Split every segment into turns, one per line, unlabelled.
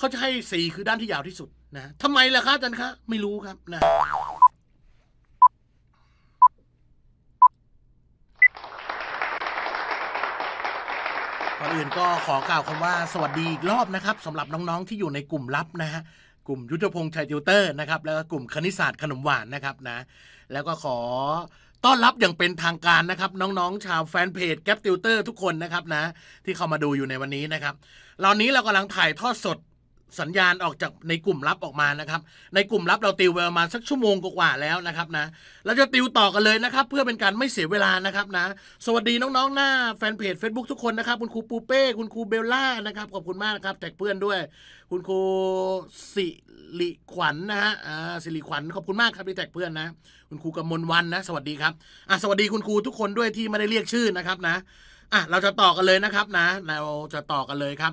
เขาจะให้สี่คือด้านที่ยาวที่สุดนะทำไมล่ะครับอาจารย์คะไม่รู้ครับนะก่อนอื่นก็ขอกล่าวคำว่าสวัสดีอีกรอบนะครับสำหรับน้องๆที่อยู่ในกลุ่มลับนะฮะกลุ่มยุทธพงษ์ชัยติวเตอร์นะครับแล้วก็กลุ่มคณิตศาสตร์ขนมหวานนะครับนะแล้วก็ขอต้อนรับอย่างเป็นทางการนะครับน้องๆ ชาวแฟนเพจแก๊ปติวเตอร์ทุกคนนะครับนะที่เข้ามาดูอยู่ในวันนี้นะครับเรานี้เรากำลังถ่ายทอดสดสัญญาณออกจากในกลุ่มลับออกมานะครับ ในกลุ่มลับเราติวไปประมาณสักชั่วโมงกว่าแล้วนะครับนะ เราจะติวต่อกันเลยนะครับเพื่อเป็นการไม่เสียเวลานะครับนะ สวัสดีน้องๆ หน้าแฟนเพจ Facebook ทุกคนนะครับ คุณครูปูเป้คุณครูเบลล่านะครับ ขอบคุณมากนะครับแท็กเพื่อนด้วย คุณครูสิริขวัญนนะฮะอ่าสิริขวัญ ขอบคุณมากครับที่แท็กเพื่อนนะ คุณครูกำมลวันนะ สวัสดีครับอ่าสวัสดีคุณครูทุกคนด้วยที่ไม่ได้เรียกชื่อนะครับนะ อ่ะเราจะต่อกันเลยนะครับนะเราจะต่อกันเลยครับ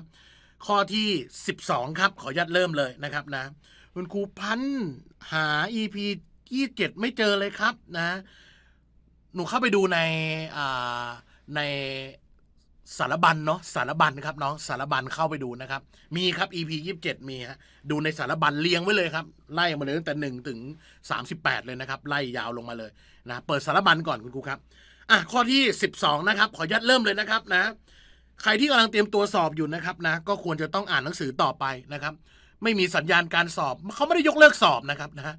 ข้อที่ 12 ครับ ขอยัดเริ่มเลยนะครับนะคุณครูพันหา EP 27 ไม่เจอเลยครับนะ หนูเข้าไปดูในในสารบัญเนาะสารบัญครับน้องสารบัญเข้าไปดูนะครับ มีครับ EP 27 มีฮะดูในสารบัญเรียงไว้เลยครับไล่มาเลยตั้งแต่ 1 ถึง 38 เลยนะครับ ไล่ยาวลงมาเลยนะเปิดสารบัญก่อนคุณครูครับอ่ะข้อที่ 12 นะครับ ขอยัดเริ่มเลยนะครับนะใครที่กำลังเตรียมตัวสอบอยู่นะครับนะก็ควรจะต้องอ่านหนังสือต่อไปนะครับ ไม่มีสัญญาณการสอบ เขาไม่ได้ยกเลิกสอบนะครับนะ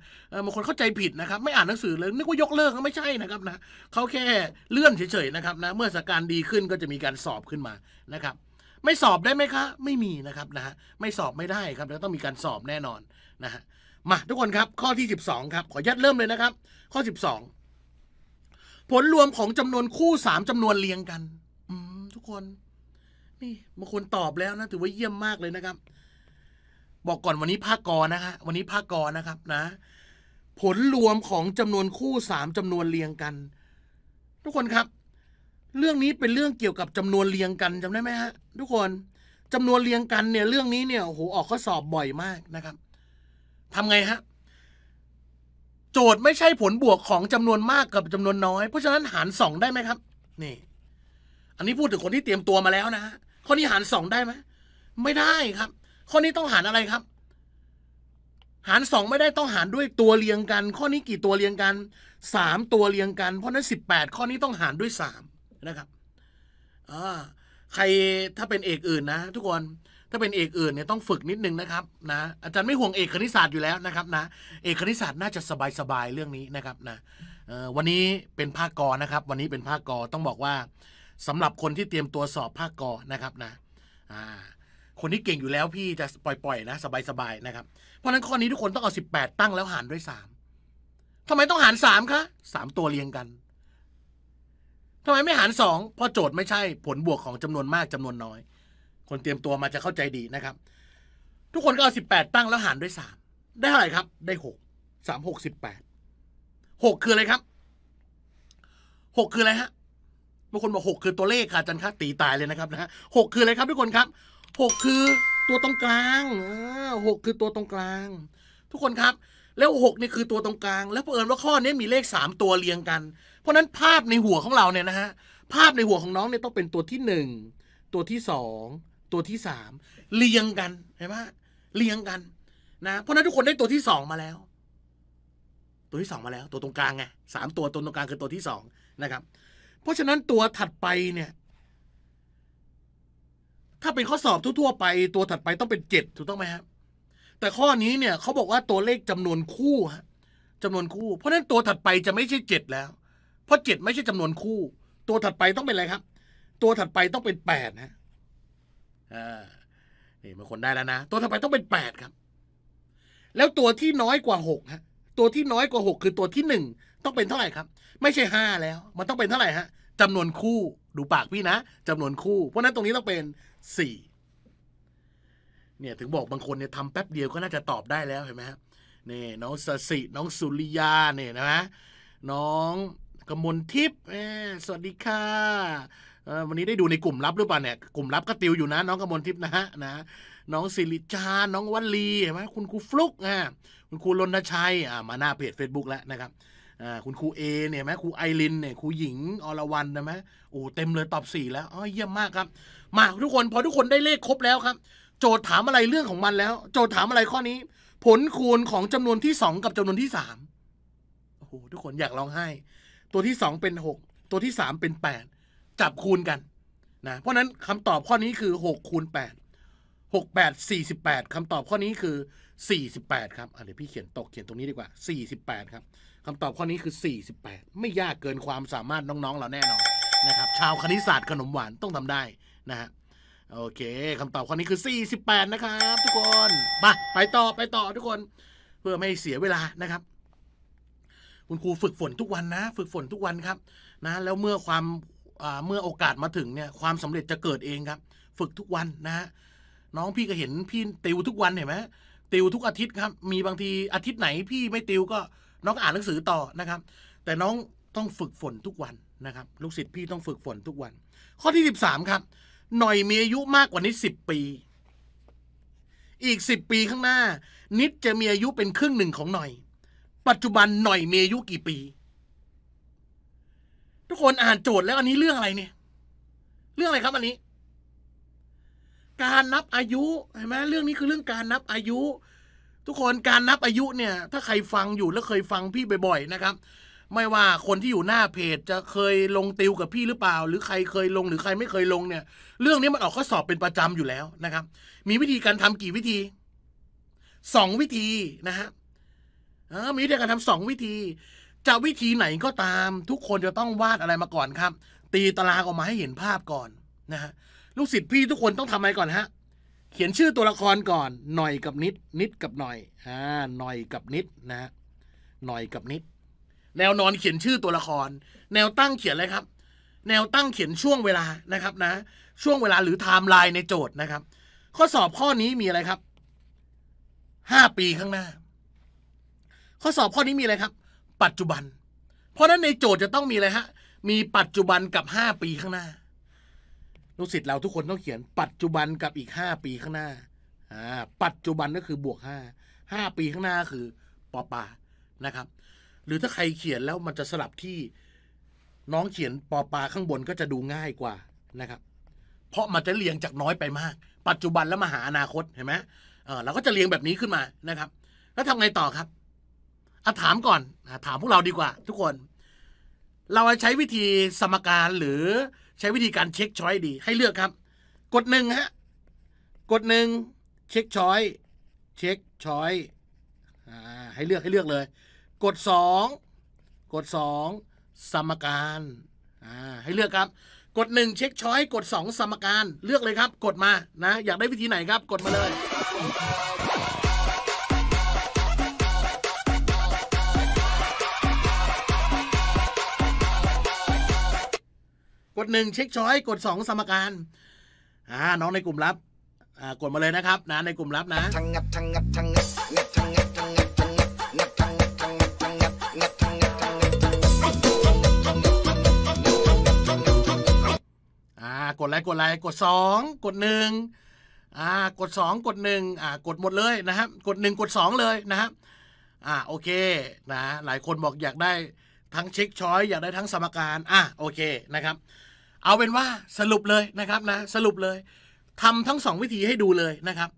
บางคนเข้าใจผิดนะครับไม่อ่านหนังสือเลยนึกว่ายกเลิกก็ไม่ใช่นะครับ นะเขาแค่เลื่อนเฉยๆนะครับ นะเมื่อสถานการณ์ดีขึ้นก็จะมีการสอบขึ้นมานะครับ ไม่สอบได้ไหมคะ ไม่มีนะครับนะฮะไม่สอบไม่ได้ครับแล้วต้องมีการสอบแน่นอนนะฮะมาทุกคนครับ ข้อที่ 12ครับ ขอยัดเริ่มเลยนะครับ ข้อ12ผลรวมของจำนวนคู่3จำานวนเรียงกัน อืมทุกคนนี่บางคนตอบแล้วนะ ถือว่าเยี่ยมมากเลยนะครับ บอกก่อนวันนี้ภาคกรนะคะวันนี้ภาคกรนะครับ นะ ผลรวมของจำนวนคู่สามจำนวนเรียงกัน ทุกคนครับ เรื่องนี้เป็นเรื่องเกี่ยวกับจำนวนเรียงกัน จำได้ไหมฮะ ทุกคนจำนวนเรียงกัน เนี่ย เรื่องนี้เนี่ยโอ้โหออกข้อสอบบ่อยมากนะครับ ทำไงฮะโจทย์ไม่ใช่ผลบวกของจำนวนมาก กับจำนวนน้อย เพราะฉะนั้นหารสองได้ไหมครับนี่ อันนี้พูดถึงคนที่เตรียมตัวมาแล้วนะฮะข้อนี้หารสองได้ไหมไม่ได้ครับ ข้อนี้ต้องหารอะไรครับ หารสองไม่ได้ต้องหารด้วยตัวเรียงกัน ข้อนี้กี่ตัวเรียงกันสามตัวเรียงกัน เพราะนั้นสิบแปดข้อนี้ต้องหารด้วยสามนะครับอ่าใครถ้าเป็นเอกอื่น นะ ทุกคนถ้าเป็นเอกอื่นเนี่ยต้องฝึกนิดนึงนะครับ นะ อาจารย์ไม่ห่วงเอกคณิตศาสตร์อยู่แล้วนะครับ นะ เอกคณิตศาสตร์น่าจะสบายๆเรื่องนี้นะครับ นะวันนี้เป็นภาคกอนะครับ วันนี้เป็นภาคกอต้องบอกว่าสำหรับคนที่เตรียมตัวสอบภาคกอนะครับนะ อ่า คนที่เก่งอยู่แล้วพี่จะปล่อยๆนะสบายๆนะครับเพราะนั้นข้อนี้ทุกคนต้องเอา 18 ตั้งแล้วหารด้วย3ทำไมต้องหาร3คะ 3ตัวเรียงกันทำไมไม่หาร2เพราะโจทย์ไม่ใช่ผลบวกของจำนวนมากจำนวนน้อย คนเตรียมตัวมาจะเข้าใจดีนะครับ ทุกคนก็เอา18ตั้งแล้วหารด้วย3ได้เท่าไหร่ครับได้6 3 6 18 6คืออะไรครับ6คืออะไรฮะบางคนบอกหกคือตัวเลขค่ะจันค่ะตีตายเลยนะครับนะฮะหกคืออะไรครับ ทุกคนครับหกคือตัวตรงกลางหกคือตัวตรงกลาง ทุกคนครับ แล้วหกนี่คือตัวตรงกลางแล้วเผอิญว่าข้อนี้มีเลขสามตัวเรียงกัน เพราะนั้นภาพในหัวของเราเนี่ยนะฮะภาพในหัวของน้องเนี่ยต้องเป็นตัวที่หนึ่งตัวที่สองตัวที่สามเรียงกันเห็นไหมเรียงกันนะเพราะนั้นทุกคนได้ตัวที่สองมาแล้ว ตัวที่สองมาแล้ว ตัวตรงกลางไงสามตัวตัวตรงกลางคือตัวที่สองนะครับเพราะฉะนั้นตัวถัดไปเนี่ย ถ้าเป็นข้อสอบทั่วๆไป ตัวถัดไปต้องเป็นเจ็ดถูกต้องไหมครับแต่ข้อนี้เนี่ยเขาบอกว่าตัวเลขจำนวนคู่ฮะจำนวนคู่ เพราะฉะนั้นตัวถัดไปจะไม่ใช่เจ็ดแล้ว เพราะเจ็ดไม่ใช่จำนวนคู่ ตัวถัดไปต้องเป็นอะไรครับ ตัวถัดไปต้องเป็นแปดฮะอ่านี่บางคนได้แล้วนะตัวถัดไปต้องเป็นแปดครับ แล้วตัวที่น้อยกว่าหกฮะ ตัวที่น้อยกว่าหกคือตัวที่หนึ่งต้องเป็นเท่าไหร่ครับไม่ใช่ 5 แล้ว มันต้องเป็นเท่าไหร่ฮะจำนวนคู่ ดูปากพี่นะจำนวนคู่เพราะนั้นตรงนี้ต้องเป็น4เนี่ยถึงบอกบางคนเนี่ยทำแป๊บเดียวก็น่าจะตอบได้แล้วเห็นไหมครับนี่ น้องสสิน้องสุริยาเนี่ยนะฮะน้องกมลทิพย์สวัสดีค่ะ วันนี้ได้ดูในกลุ่มลับหรือเปล่าเนี่ยกลุ่มลับก็ติวอยู่นะ น้องกมลทิพย์นะฮะนะ น้องสิริจาน้องวัลี เห็นไหมคุณครูฟลุกอ่ะคุณครูรณชัยอ่ามาหน้าเพจ Facebook แล้วนะครับอ่าคุณครูเอเนี่ยไหมครูไอรินเนี่ยครูหญิงอรวรรณนะไหมโอ้เต็มเลย ตอบสี่แล้วอ๋อเยี่ยมมากครับ มาทุกคนพอทุกคนได้เลขครบแล้วครับ โจทย์ถามอะไรเรื่องของมันแล้ว โจทย์ถามอะไรข้อนี้ ผลคูณของจำนวนที่สองกับจำนวนที่สามโอ้โหทุกคนอยากร้องไห้ ตัวที่สองเป็นหกตัวที่สามเป็นแปดจับคูณกันนะ เพราะนั้นคำตอบข้อนี้คือหกคูณแแปปดดหกสสี่ิบแปดคำตอบข้อนี้คือสสี่ิบแปดครับเดี๋ยวพี่เขียนตกเขียนตรงนี้ดีกว่าสสี่ิบแปดครับคำตอบข้อนี้คือ 48 ไม่ยากเกินความสามารถน้องๆ เราแน่นอนนะครับ ชาวคณิตศาสตร์ขนมหวานต้องทำได้นะฮะโอเคคำตอบข้อนี้คือ 48 นะครับทุกคนมาไปต่อไปต่อทุกคนเพื่อไม่เสียเวลานะครับคุณครูฝึกฝนทุกวันนะฝึกฝนทุกวันครับนะแล้วเมื่อความเมื่อโอกาสมาถึงเนี่ยความสำเร็จจะเกิดเองครับ ฝึกทุกวันนะะน้องพี่ก็เห็นพี่ติวทุกวันเห็นไหมติวทุกอาทิตย์ครับมีบางทีอาทิตย์ไหนพี่ไม่ติวก็น้องอ่านหนังสือต่อนะครับ แต่น้องต้องฝึกฝนทุกวันนะครับลูกศิษย์พี่ต้องฝึกฝนทุกวัน ข้อที่13ครับหน่อยมีอายุมากกว่านิด10ปี อีก10ปีข้างหน้า นิดจะมีอายุเป็นครึ่งหนึ่งของหน่อย ปัจจุบันหน่อยมีอายุกี่ปี ทุกคนอ่านโจทย์แล้วอันนี้เรื่องอะไรเนี่ย เรื่องอะไรครับ อันนี้ การนับอายุเห็นไหมเรื่องนี้คือเรื่องการนับอายุทุกคนการนับอายุเนี่ย ถ้าใครฟังอยู่แล้วเคยฟังพี่บ่อย ๆ นะครับ ไม่ว่าคนที่อยู่หน้าเพจจะเคยลงติวกับพี่หรือเปล่า หรือใครเคยลงหรือใครไม่เคยลงเนี่ย เรื่องนี้มันออกข้อสอบเป็นประจำอยู่แล้วนะครับ มีวิธีการทำกี่วิธีสองวิธีนะฮะมีวิธีการทำสองวิธี จะวิธีไหนก็ตาม ทุกคนจะต้องวาดอะไรมาก่อนครับ ตีตารางออกมาให้เห็นภาพก่อนนะฮะลูกศิษย์พี่ทุกคนต้องทำอะไรก่อนฮะเขียนชื่อตัวละครก่อนหน่อยกับนิด นิดกับหน่อยอ่าหน่อยกับนิดนะหน่อยกับนิด แนวนอนเขียนชื่อตัวละครแนวตั้งเขียนเลยครับ แนวตั้งเขียนช่วงเวลานะครับ นะ ช่วงเวลา หรือไทม์ไลน์ในโจทย์นะครับ ข้อสอบข้อนี้มีอะไรครับห้าปีข้างหน้า ข้อสอบข้อนี้มีอะไรครับ ปัจจุบัน เพราะนั้นในโจทย์จะต้องมีอะไรฮะมีปัจจุบันกับห้าปีข้างหน้าลูกศิษย์เราทุกคนต้องเขียนปัจจุบันกับอีกห้าปีข้างหน้าอ่าปัจจุบันก็คือบวกห้าห้าปีข้างหน้าคือปอปานะครับ หรือถ้าใครเขียนแล้วมันจะสลับที่น้องเขียนปอปาข้างบนก็จะดูง่ายกว่านะครับ เพราะมันจะเรียงจากน้อยไปมาก ปัจจุบันแล้วมาหาอนาคตเห็นไหมเออเราก็จะเรียงแบบนี้ขึ้นมานะครับ แล้วทำไงต่อครับอาถามก่อนถามพวกเราดีกว่า ทุกคน เราใช้วิธีสมการหรือใช้วิธีการเช็คช้อยดีให้เลือกครับ กดหนึ่งฮะกดหนึ่งเช็คช้อยเช็คช้อยให้เลือกให้เลือกเลย กด 2 กด 2 สมการให้เลือกครับ กด 1 เช็คช้อยกด 2 สมการเลือกเลยครับกดมานะอยากได้วิธีไหนครับกดมาเลยกดหนึ่งเช็คช้อยกดสองสมการอ่าน้องในกลุ่มลับอ่ากดมาเลยนะครับนะในกลุ่มลับนะทังงับทังงับทังงับงับทังงับทังงับทังงับงับทังงับทังงับทังงับงับทังงับทังงับอ่ากดทังงกดทังงกดสองกดหนึ่งอ่ากดสองกดหนึ่งอ่ากดหมดเลยนะครับกดหนึ่งกดสองเลยนะครับอ่าโอเคนะหลายคนบอกอยากได้ทั้งเช็คช้อยอยากได้ทั้งสมการอ่ะโอเคนะครับเอาเป็นว่าสรุปเลยนะครับนะสรุปเลย ทำทั้งสองวิธีให้ดูเลยนะครับ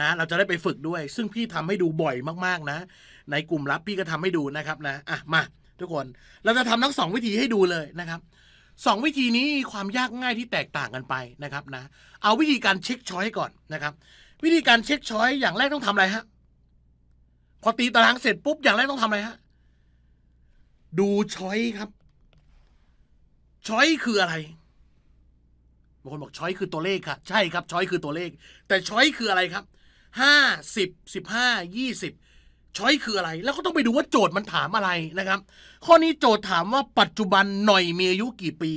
นะ เราจะได้ไปฝึกด้วย ซึ่งพี่ทำให้ดูบ่อยมาก ๆ นะ ในกลุ่มลับพี่ก็ทำให้ดูนะครับ นะอ่ะ มาทุกคน เราจะทำทั้งสองวิธีให้ดูเลยนะครับสองวิธีนี้ความยากง่ายที่แตกต่างกันไปนะครับ นะ เอาวิธีการเช็คช้อยก่อนนะครับ วิธีการเช็คช้อยอย่างแรกต้องทำอะไรฮะพอตีตารางเสร็จปุ๊บอย่างแรกต้องทำอะไรฮะดูช้อยครับช้อยคืออะไรบางคนบอกช้อยคือตัวเลขค่ะ ใช่ครับ ช้อยคือตัวเลข แต่ช้อยคืออะไรครับห้าสิบสิบห้ายี่สิบช้อยคืออะไร แล้วก็ต้องไปดูว่าโจทย์มันถามอะไรนะครับ ข้อนี้โจทย์ถามว่าปัจจุบันหน่อยมีอายุกี่ปี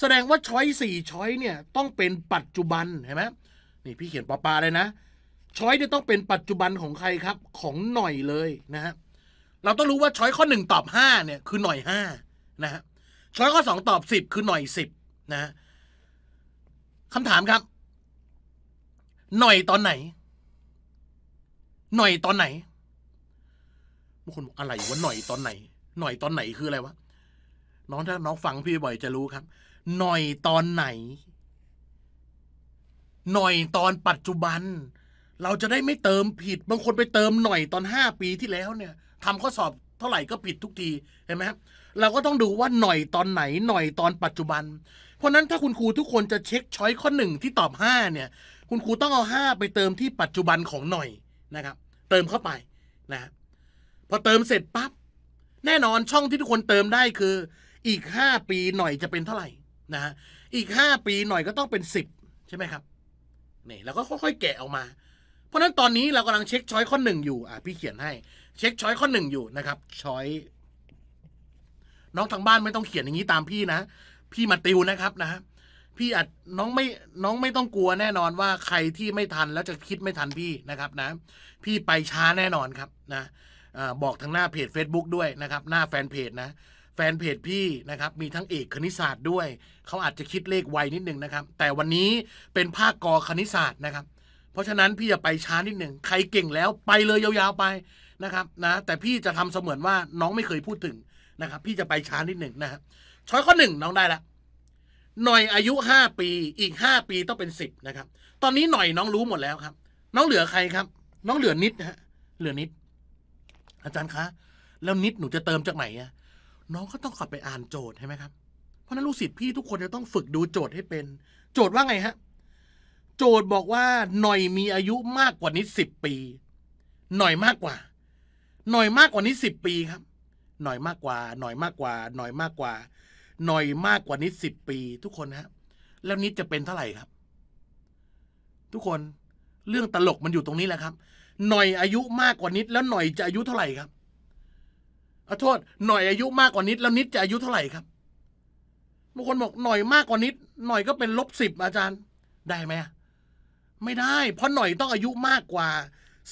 แสดงว่าช้อยสี่ช้อยเนี่ยต้องเป็นปัจจุบันเห็นไหมนี่พี่เขียนปอปาเลยนะช้อยเนี่ยต้องเป็นปัจจุบันของใครครับของหน่อยเลยนะฮะเราต้องรู้ว่าช้อยข้อหนึ่งตอบห้าเนี่ยคือหน่อยห้านะฮะช้อยข้อสองตอบสิบคือหน่อยสิบนะฮะคำถามครับ หน่อยตอนไหน หน่อยตอนไหน บางคนบอกอะไรวะหน่อยตอนไหน หน่อยตอนไหนคืออะไรวะ น้องถ้าน้องฟังพี่บ่อยจะรู้ครับ หน่อยตอนไหน หน่อยตอนปัจจุบัน เราจะได้ไม่เติมผิด บางคนไปเติมหน่อยตอนห้าปีที่แล้ว เนี่ยทำข้อสอบเท่าไหร่ก็ผิดทุกที เห็นไหมครับ เราก็ต้องดูว่าหน่อยตอนไหน หน่อยตอนปัจจุบันเพราะนั้น ถ้าคุณครูทุกคนจะเช็คช้อยข้อหนึ่งที่ตอบ5เนี่ย คุณครูต้องเอา5ไปเติมที่ปัจจุบันของหน่อยนะครับ เติมเข้าไปนะ พอเติมเสร็จปับ๊บ แน่นอนช่องที่ทุกคนเติมได้คือ อีก 5 ปีหน่อยจะเป็นเท่าไหร่นะฮะอีก 5 ปีหน่อยก็ต้องเป็น 10ใช่ไหมครับนี่เราก็ค่อยๆแกะออกมา เพราะนั้นตอนนี้เรากำลังเช็คช้อยข้อหนึ่งอยู่อ่ะพี่เขียนให้ เช็คช้อยข้อหนึ่งอยู่นะครับช้อยน้องทางบ้านไม่ต้องเขียนอย่างนี้ตามพี่นะพี่มาติวนะครับนะพี่อาจน้องไม่น้องไม่ต้องกลัวแน่นอนว่าใครที่ไม่ทันแล้วจะคิดไม่ทันพี่นะครับนะพี่ไปช้าแน่นอนครับนะบอกทางหน้าเพจ Facebook ด้วยนะครับ หน้าแฟนเพจนะแฟนเพจพี่นะครับมีทั้งเอกคณิตศาสตร์ด้วยเขาอาจจะคิดเลขไวนิดนึงนะครับ แต่วันนี้เป็นภาคกอคณิตศาสตร์นะครับ เพราะฉะนั้นพี่จะไปช้านิดหนึ่งใครเก่งแล้วไปเลยยาวๆไปนะครับนะ แต่พี่จะทำเสมือนว่าน้องไม่เคยพูดถึงนะครับ พี่จะไปช้านิดหนึ่งนะครับช้อยข้อหนึ่งน้องได้ละหน่อยอายุห้าปี อีกห้าปีต้องเป็นสิบนะครับ ตอนนี้หน่อยน้องรู้หมดแล้วครับ น้องเหลือใครครับ น้องเหลือนิดฮะ เหลือนิด อาจารย์คะ แล้วนิดหนูจะเติมจากไหนอะน้องก็ต้องกลับไปอ่านโจทย์ใช่ไหมครับ เพราะนั้นลูกศิษย์พี่ ทุกคนจะต้องฝึกดูโจทย์ให้เป็น โจทย์ว่าไงฮะ โจทย์บอกว่าหน่อยมีอายุมากกว่านิดสิบปี หน่อยมากกว่า หน่อยมากกว่านิดสิบปีครับ หน่อยมากกว่า หน่อยมากกว่า หน่อยมากกว่าหน่อยมากกว่านิดสิบปี ทุกคนนะแล้วนิดจะเป็นเท่าไหร่ครับ ทุกคนเรื่องตลกมันอยู่ตรงนี้แหละครับ หน่อยอายุมากกว่านิด แล้วหน่อยจะอายุเท่าไหร่ครับขอโทษหน่อยอายุมากกว่านิดแล้วนิดจะอายุเท่าไหร่ครับบางคนบอกหน่อยมากกว่านิดหน่อยก็เป็นลบสิบอาจารย์ได้ไหมไม่ได้ เพราะหน่อยต้องอายุมากกว่า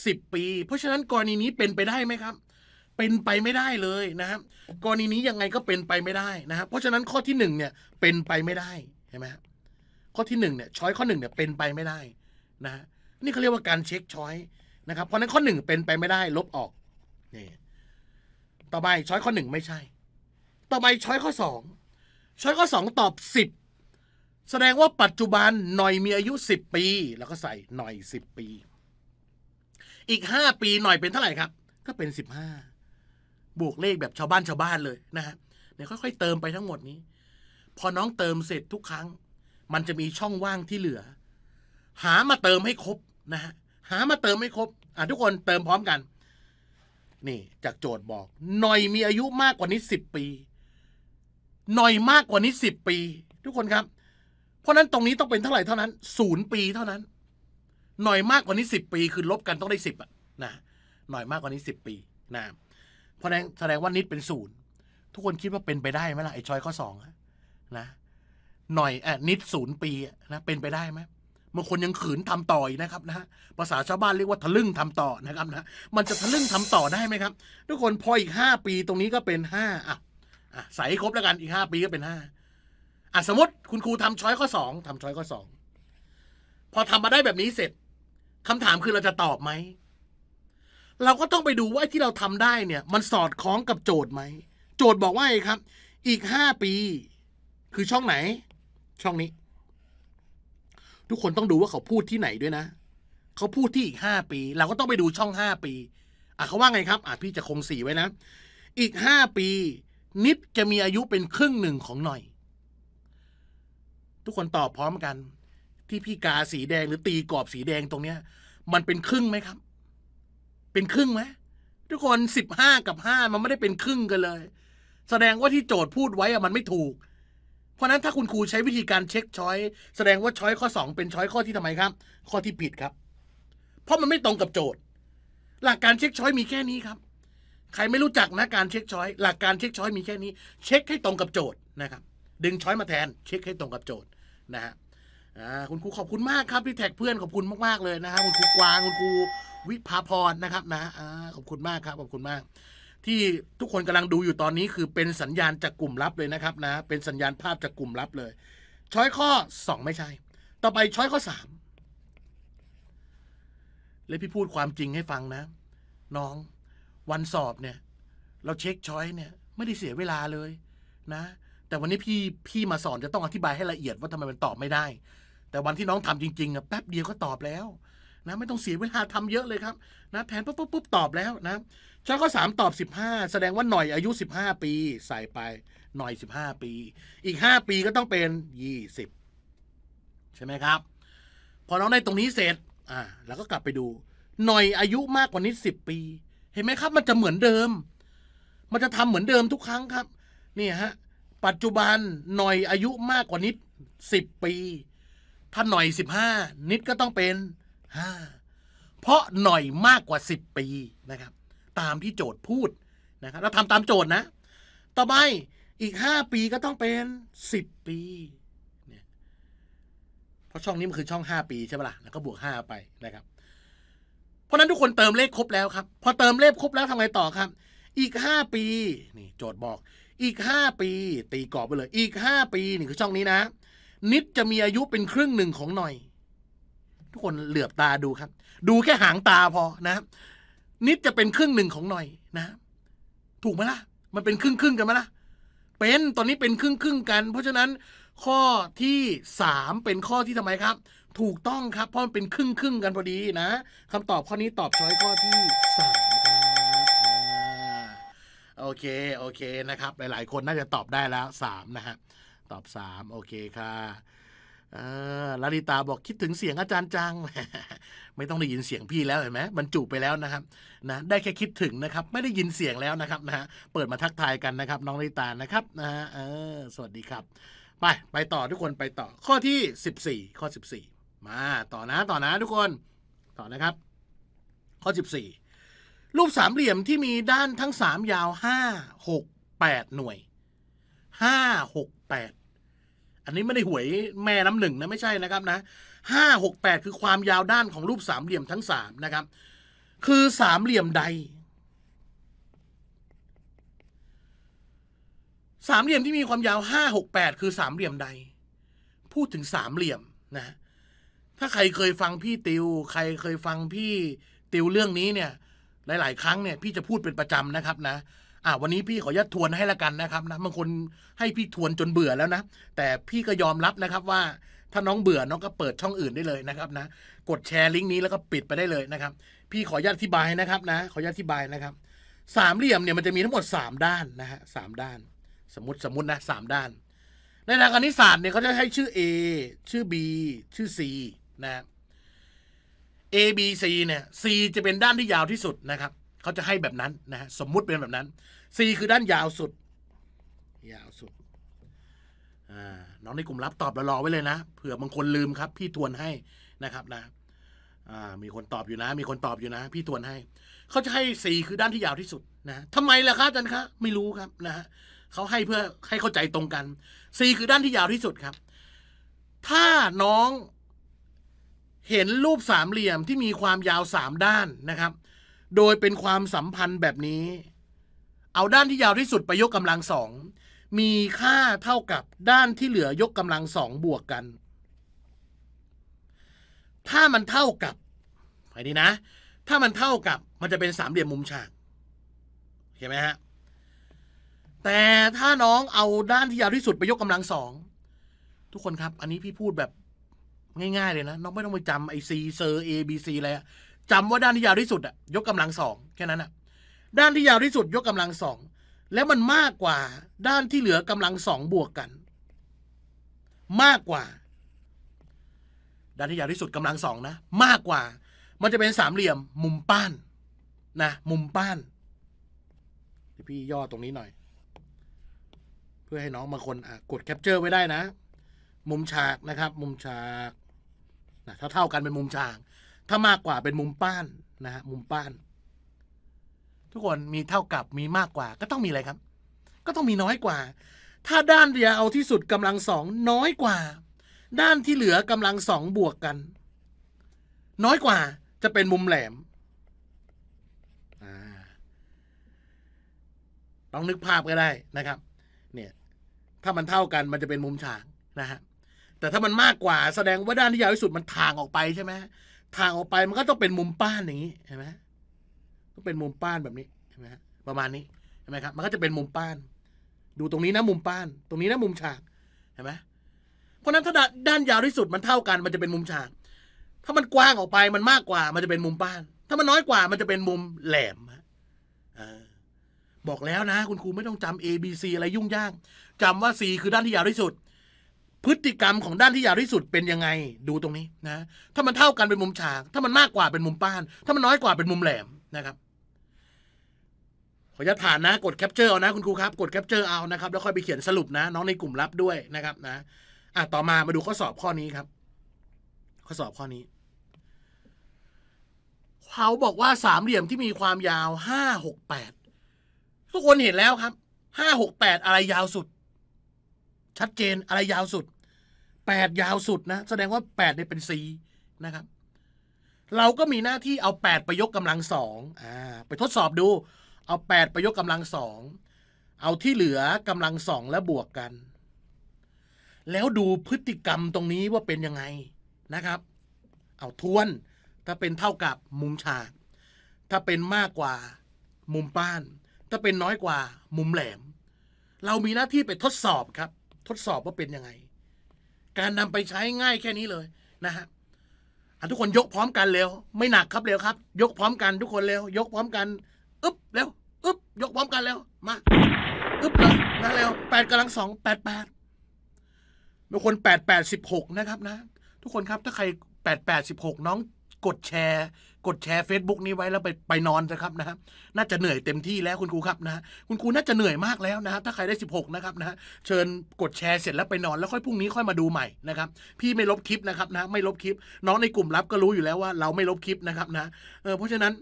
สิบปี เพราะฉะนั้นกรณีนี้เป็นไปได้ไหมครับเป็นไปไม่ได้เลยนะครับกรณีนี้ยังไงก็เป็นไปไม่ได้นะครับเพราะฉะนั้นข้อที่หนึ่งเนี่ย เป็นไปไม่ได้ใช่ไหมข้อที่หนึ่งเนี่ยช้อยข้อหนึ่งเนี่ยเป็นไปไม่ได้นะฮะนี่เขาเรียกว่าการเช็คช้อยนะครับเพราะนั้นข้อหนึ่งเป็นไปไม่ได้ ลบออก นี่ ต่อไปช้อยข้อหนึ่งไม่ใช่ ต่อไปช้อยข้อสองช้อยข้อสองตอบสิบแสดงว่าปัจจุบันหน่อยมีอายุสิบปี แล้วก็ใส่หน่อยสิบปี อีกห้าปีหน่อยเป็นเท่าไหร่ครับ ก็เป็นสิบห้าบวกเลข แบบชาวบ้านชาวบ้านเลยนะฮะเนี่ยค่อยๆเติมไปทั้งหมดนี้ พอน้องเติมเสร็จทุกครั้ง มันจะมีช่องว่างที่เหลือ หามาเติมให้ครบนะฮะหามาเติมให้ครบอ่ะทุกคนเติมพร้อมกัน นี่จากโจทย์บอกหน่อยมีอายุมากกว่านี้สิบปี หน่อยมากกว่านี้สิบปี ทุกคนครับ เพราะนั้นตรงนี้ต้องเป็นเท่าไหร่เท่านั้นศูนย์ปีเท่านั้น หน่อยมากกว่านี้สิบปี คือลบกันต้องได้สิบอ่ะนะหน่อยมากกว่านี้สิบปีนะเพราะแสดงว่านิดเป็นศูนย์ทุกคนคิดว่าเป็นไปได้ไหมล่ะไอ้ชอยข้อสองนะ หน่อยอ่ะนิดศูนย์ปีนะเป็นไปได้ไหมบางคนยังขืนทำต่อ อีกนะครับนะฮะภาษาชาวบ้านเรียกว่าทะลึ่งทำต่อนะครับนะ มันจะทะลึ่งทำต่อได้ไหมครับ ทุกคนพออีกห้าปีตรงนี้ก็เป็นห้าอ่ะอ่ะใส่ครบแล้วกันอีกห้าปีก็เป็นห้าอ่ะสมมติคุณครูทำช้อยข้อสองทำช้อยข้อสองพอทำมาได้แบบนี้เสร็จ คำถามคือเราจะตอบไหมเราก็ต้องไปดูว่าที่เราทำได้เนี่ย มันสอดคล้องกับโจทย์ไหมโจทย์บอกว่าไงครับ อีกห้าปี คือช่องไหน ช่องนี้ ทุกคนต้องดูว่าเขาพูดที่ไหนด้วยนะเขาพูดที่อีกห้าปี เราก็ต้องไปดูช่องห้าปี อ่ะเขาว่าไงครับอ่ะพี่จะคงสีไว้นะอีกห้าปี นิดจะมีอายุเป็นครึ่งหนึ่งของหน่อย ทุกคนตอบพร้อมกันที่พี่กาสีแดงหรือตีกรอบสีแดงตรงเนี้ยมันเป็นครึ่งไหมครับเป็นครึ่งไหมทุกคนสิบห้ากับห้ามันไม่ได้เป็นครึ่งกันเลย แสดงว่าที่โจทย์พูดไว้อะมันไม่ถูก เพราะนั้นถ้าคุณครูใช้วิธีการเช็คช้อยแสดงว่าช้อยข้อสองเป็นช้อยข้อที่ทำไมครับ ข้อที่ผิดครับ เพราะมันไม่ตรงกับโจทย์ หลักการเช็คช้อยมีแค่นี้ครับ ใครไม่รู้จักนะการเช็คช้อยหลักการเช็คช้อยมีแค่นี้ เช็คให้ตรงกับโจทย์นะครับ ดึงช้อยมาแทน เช็คให้ตรงกับโจทย์นะฮะคุณครูขอบคุณมากครับ ที่แท็กเพื่อนขอบคุณมากๆเลยนะฮะคุณครูกวางคุณครูวิภาพรนะครับนะอขอบคุณมากครับขอบคุณมาก ที่ทุกคนกำลังดูอยู่ตอนนี้คือเป็นสัญญาณจากกลุ่มลับเลยนะครับนะเป็นสัญญาณภาพจากกลุ่มลับเลยช้อยข้อสองไม่ใช่ ต่อไปช้อยข้อสามและพี่พูดความจริงให้ฟังนะ น้อง วันสอบเนี่ย เราเช็คช้อยเนี่ย ไม่ได้เสียเวลาเลยนะ แต่วันนี้พี่พี่มาสอนจะต้องอธิบายให้ละเอียดว่าทำไมมันตอบไม่ได้ แต่วันที่น้องทำจริงๆอ่ะแป๊บเดียวก็ตอบแล้วนะไม่ต้องเสียเวลาทำเยอะเลยครับนะแทนปุ๊บปุ๊บตอบแล้วนะช่างก็สามตอบสิบห้าแสดงว่าหน่อยอายุสิบห้าปีใส่ไป หน่อยสิบห้าปี อีกห้าปีก็ต้องเป็นยี่สิบใช่ไหมครับ พอน้องได้ตรงนี้เสร็จ อ่า แล้วก็กลับไปดู หน่อยอายุมากกว่านี้สิบปี เห็นไหมครับ มันจะเหมือนเดิม มันจะทำเหมือนเดิมทุกครั้งครับนี่ฮะปัจจุบันหน่อยอายุมากกว่านิดสิบปี ถ้าหน่อยสิบห้านิดก็ต้องเป็นเพราะหน่อยมากกว่า 10 ปีนะครับตามที่โจทย์พูดนะครับเราทำตามโจทย์นะต่อไปอีก 5 ปีก็ต้องเป็น 10 ปีเนี่ย เพราะช่องนี้มันคือช่อง 5 ปีใช่ไหมละ่ะแล้วก็บวก 5 ไปนะครับ เพราะนั้นทุกคนเติมเลขครบแล้วครับพอเติมเลขครบแล้วทำไงต่อครับ อีก 5 ปีนี่โจทย์บอกอีก 5 ปี ตีกรอบไปเลยอีก 5 ปีนี่คือช่องนี้นะนิดจะมีอายุเป็นครึ่งหนึ่งของหน่อยทุกคนเหลือบตาดูครับ ดูแค่หางตาพอนะ นิดจะเป็นครึ่งหนึ่งของหน่อยนะ ถูกไหมล่ะ มันเป็นครึ่งครึ่งกันไหมล่ะเป็นตอนนี้เป็นครึ่งครึ่งกัน เพราะฉะนั้นข้อที่สามเป็นข้อที่ทำไมครับ ถูกต้องครับ เพราะมันเป็นครึ่งครึ่งกันพอดีนะ คำตอบข้อนี้ตอบช้อยข้อที่สามโอเคโอเคนะครับ หลายๆคนน่าจะตอบได้แล้วสามนะฮะตอบสามโอเคค่ะลาลิตาบอกคิดถึงเสียงอาจารย์จัง ไม่ต้องได้ยินเสียงพี่แล้วเห็นไหมบรรจุไปแล้วนะครับนะได้แค่คิดถึงนะครับไม่ได้ยินเสียงแล้วนะครับนะฮะเปิดมาทักทายกันนะครับน้องลาลิตานะครับนะฮะเออสวัสดีครับ ไปไปต่อทุกคนไปต่อ ข้อที่ 14 ข้อ 14 มาต่อนะต่อนะทุกคนต่อนะครับ ข้อ 14 รูปสามเหลี่ยมที่มีด้านทั้ง 3 ยาว5 6 8 หน่วย5 6 8อันนี้ไม่ได้หวยแม่น้ำหนึ่งนะไม่ใช่นะครับนะห้าหกแปดคือความยาวด้านของรูปสามเหลี่ยมทั้งสามนะครับ คือสามเหลี่ยมใด สามเหลี่ยมที่มีความยาวห้าหกแปดคือสามเหลี่ยมใด พูดถึงสามเหลี่ยมนะ ถ้าใครเคยฟังพี่ติวใครเคยฟังพี่ติวเรื่องนี้เนี่ย หลายๆ ครั้งเนี่ยพี่จะพูดเป็นประจำนะครับนะอ่าวันนี้พี่ขออนุญาตทวนให้ละกันนะครับนะบางคนให้พี่ทวนจนเบื่อแล้วนะ แต่พี่ก็ยอมรับนะครับ ว่าถ้าน้องเบื่อน้องก็เปิดช่องอื่นได้เลยนะครับนะกดแชร์ลิงก์นี้ แล้วก็ปิดไปได้เลยนะครับ พี่ขออนุญาตอธิบายนะครับนะขออนุญาตอธิบายนะครับสามเหลี่ยมเนี่ยมันจะมีทั้งหมด3 ด้านนะฮะสามด้าน สมมติสมมตินะสามด้าน ในทางคณิตศาสตร์เนี่ยเขาจะให้ชื่อ A ชื่อ B ชื่อ C นะ A B C เนี่ย C จะเป็นด้านที่ยาวที่สุดนะครับเขาจะให้แบบนั้นนะฮะสมมุติเป็นแบบนั้น C คือด้านยาวสุด ยาวสุด น้องในกลุ่มรับตอบรอไว้เลยนะ เผื่อบางคนลืมครับ พี่ทวนให้นะครับ นะมีคนตอบอยู่นะ มีคนตอบอยู่นะ พี่ทวนให้ เขาจะให้สีคือด้านที่ยาวที่สุด นะทำไมล่ะครับอาจารย์คะ ไม่รู้ครับนะฮะเขาให้เพื่อให้เข้าใจตรงกัน สีคือด้านที่ยาวที่สุดครับ ถ้าน้อง เห็นรูปสามเหลี่ยมที่มีความยาวสามด้านนะครับ โดยเป็นความสัมพันธ์แบบนี้เอาด้านที่ยาวที่สุดไปยกกำลังสอง มีค่าเท่ากับด้านที่เหลือยกกำลังสองบวกกัน ถ้ามันเท่ากับไปดนีนะ ถ้ามันเท่ากับ มันจะเป็นสามเหลี่ยมมุมฉากเข้าไหมฮะ แต่ถ้าน้องเอาด้านที่ยาวที่สุดไปยกกำลังสอง ทุกคนครับ อันนี้พี่พูดแบบง่ายๆเลยนะ น้องไม่ต้องไปจำไอซีเซอร์เอบีซีอะไรจำว่าด้านที่ยาวที่สุดอะยกกำลังสองแค่นั้นอะด้านที่ยาวที่สุดยกกำลังสองแล้วมันมากกว่า ด้านที่เหลือกำลังสองบวกกัน มากกว่า ด้านที่ยาวที่สุดกำลังสองนะ มากกว่ามันจะเป็นสามเหลี่ยม มุมป้าน นะมุมป้านพี่ย่อตรงนี้หน่อย เพื่อให้น้องบางคนกดแคปเจอร์ ไว้ได้นะ มุมฉากนะครับ มุมฉากนะถ้าเท่ากันเป็นมุมฉาก ถ้ามากกว่าเป็นมุมป้านนะฮะมุมป้านทุกคนมีเท่ากับมีมากกว่าก็ต้องมีอะไรครับ ก็ต้องมีน้อยกว่า ถ้าด้านเดียวเอาที่สุดกำลังสองน้อยกว่า ด้านที่เหลือกำลังสองบวกกัน น้อยกว่าจะเป็นมุมแหลมลองนึกภาพก็ได้นะครับเนี่ยถ้ามันเท่ากันมันจะเป็นมุมฉากนะฮะแต่ถ้ามันมากกว่า แสดงว่าด้านที่ยาวที่สุดมันทางออกไปใช่ไหมทางออกไปมันก็ต้องเป็นมุมป้านอย่างนี้ใช่ไหมก็เป็นมุมป้านแบบนี้ใช่ไหมฮะประมาณนี้ใช่ไหมครับมันก็จะเป็นมุมป้าน ดูตรงนี้นะมุมป้าน ตรงนี้นะ มุมฉากเห็นไหมเพราะนั้นถ้าด้านยาวที่สุดมันเท่ากันมันจะเป็นมุมฉาก ถ้ามันกว้างออกไปมันมากกว่ามันจะเป็นมุมป้าน ถ้ามันน้อยกว่ามันจะเป็นมุมแหลมบอกแล้วนะ คุณครูไม่ต้องจำ A B C อะไรยุ่งยากจำว่า C คือด้านที่ยาวที่สุดพฤติกรรมของด้านที่ยาวที่สุดเป็นยังไง ดูตรงนี้นะ ถ้ามันเท่ากันเป็นมุมฉาก ถ้ามันมากกว่าเป็นมุมป้าน ถ้ามันน้อยกว่าเป็นมุมแหลมนะครับขออนุญาตผ่านนะกดแคปเจอร์เอานะคุณครูครับ กดแคปเจอร์เอานะครับ แล้วค่อยไปเขียนสรุปนะ น้องในกลุ่มลับด้วยนะครับนะอ่ะต่อมามาดูข้อสอบข้อนี้ครับ ข้อสอบข้อนี้เขาบอกว่าสามเหลี่ยมที่มีความยาวห้าหกแปดทุกคนเห็นแล้วครับห้าหกแปดอะไรยาวสุด ชัดเจนอะไรยาวสุดแปดยาวสุดนะ แสดงว่าแปดเนี่ยเป็นีนะครับ เราก็มีหน้าที่เอาแปดไปยกกำลังสองอ่าไปทดสอบดูเอา8รปยกกำลังสอง เอาที่เหลือกำลังสองและบวกกัน แล้วดูพฤติกรรมตรงนี้ว่าเป็นยังไงนะครับ เอาทวนถ้าเป็นเท่ากับมุมฉาก ถ้าเป็นมากกว่า มุมป้าน ถ้าเป็นน้อยกว่า มุมแหลม เรามีหน้าที่ไปทดสอบครับ ทดสอบว่าเป็นยังไง การนำไปใช้ง่ายแค่นี้เลยนะฮะทุกคนยกพร้อมกันเร็วไม่หนักครับเร็วครับ ยกพร้อมกันทุกคนเร็วยกพร้อมกันอึ๊บเร็วอึ๊บยกพร้อมกันเร็วมาอึ๊บเลยนะเร็วแปดกำลังสองแปดแปดบางคนแปดแปดสิบหกนะครับนะ ทุกคนครับ ถ้าใครแปดแปดสิบหกน้อง กดแชร์ กดแชร์เฟซบุ๊กนี้ไว้แล้วไปไปนอนนะครับนะฮะน่าจะเหนื่อยเต็มที่แล้วคุณครูครับนะ คุณครูน่าจะเหนื่อยมากแล้วนะับถ้าใครได้16นะครับนะ เชิญกดแชร์เสร็จแล้วไปนอนแล้วค่อยพรุ่งนี้ค่อยมาดูใหม่นะครับ พี่ไม่ลบคลิปนะครับนะ ไม่ลบคลิป น้องในกลุ่มลับก็รู้อยู่แล้วว่าเราไม่ลบคลิปนะครับ นะเออเพราะฉะนั้น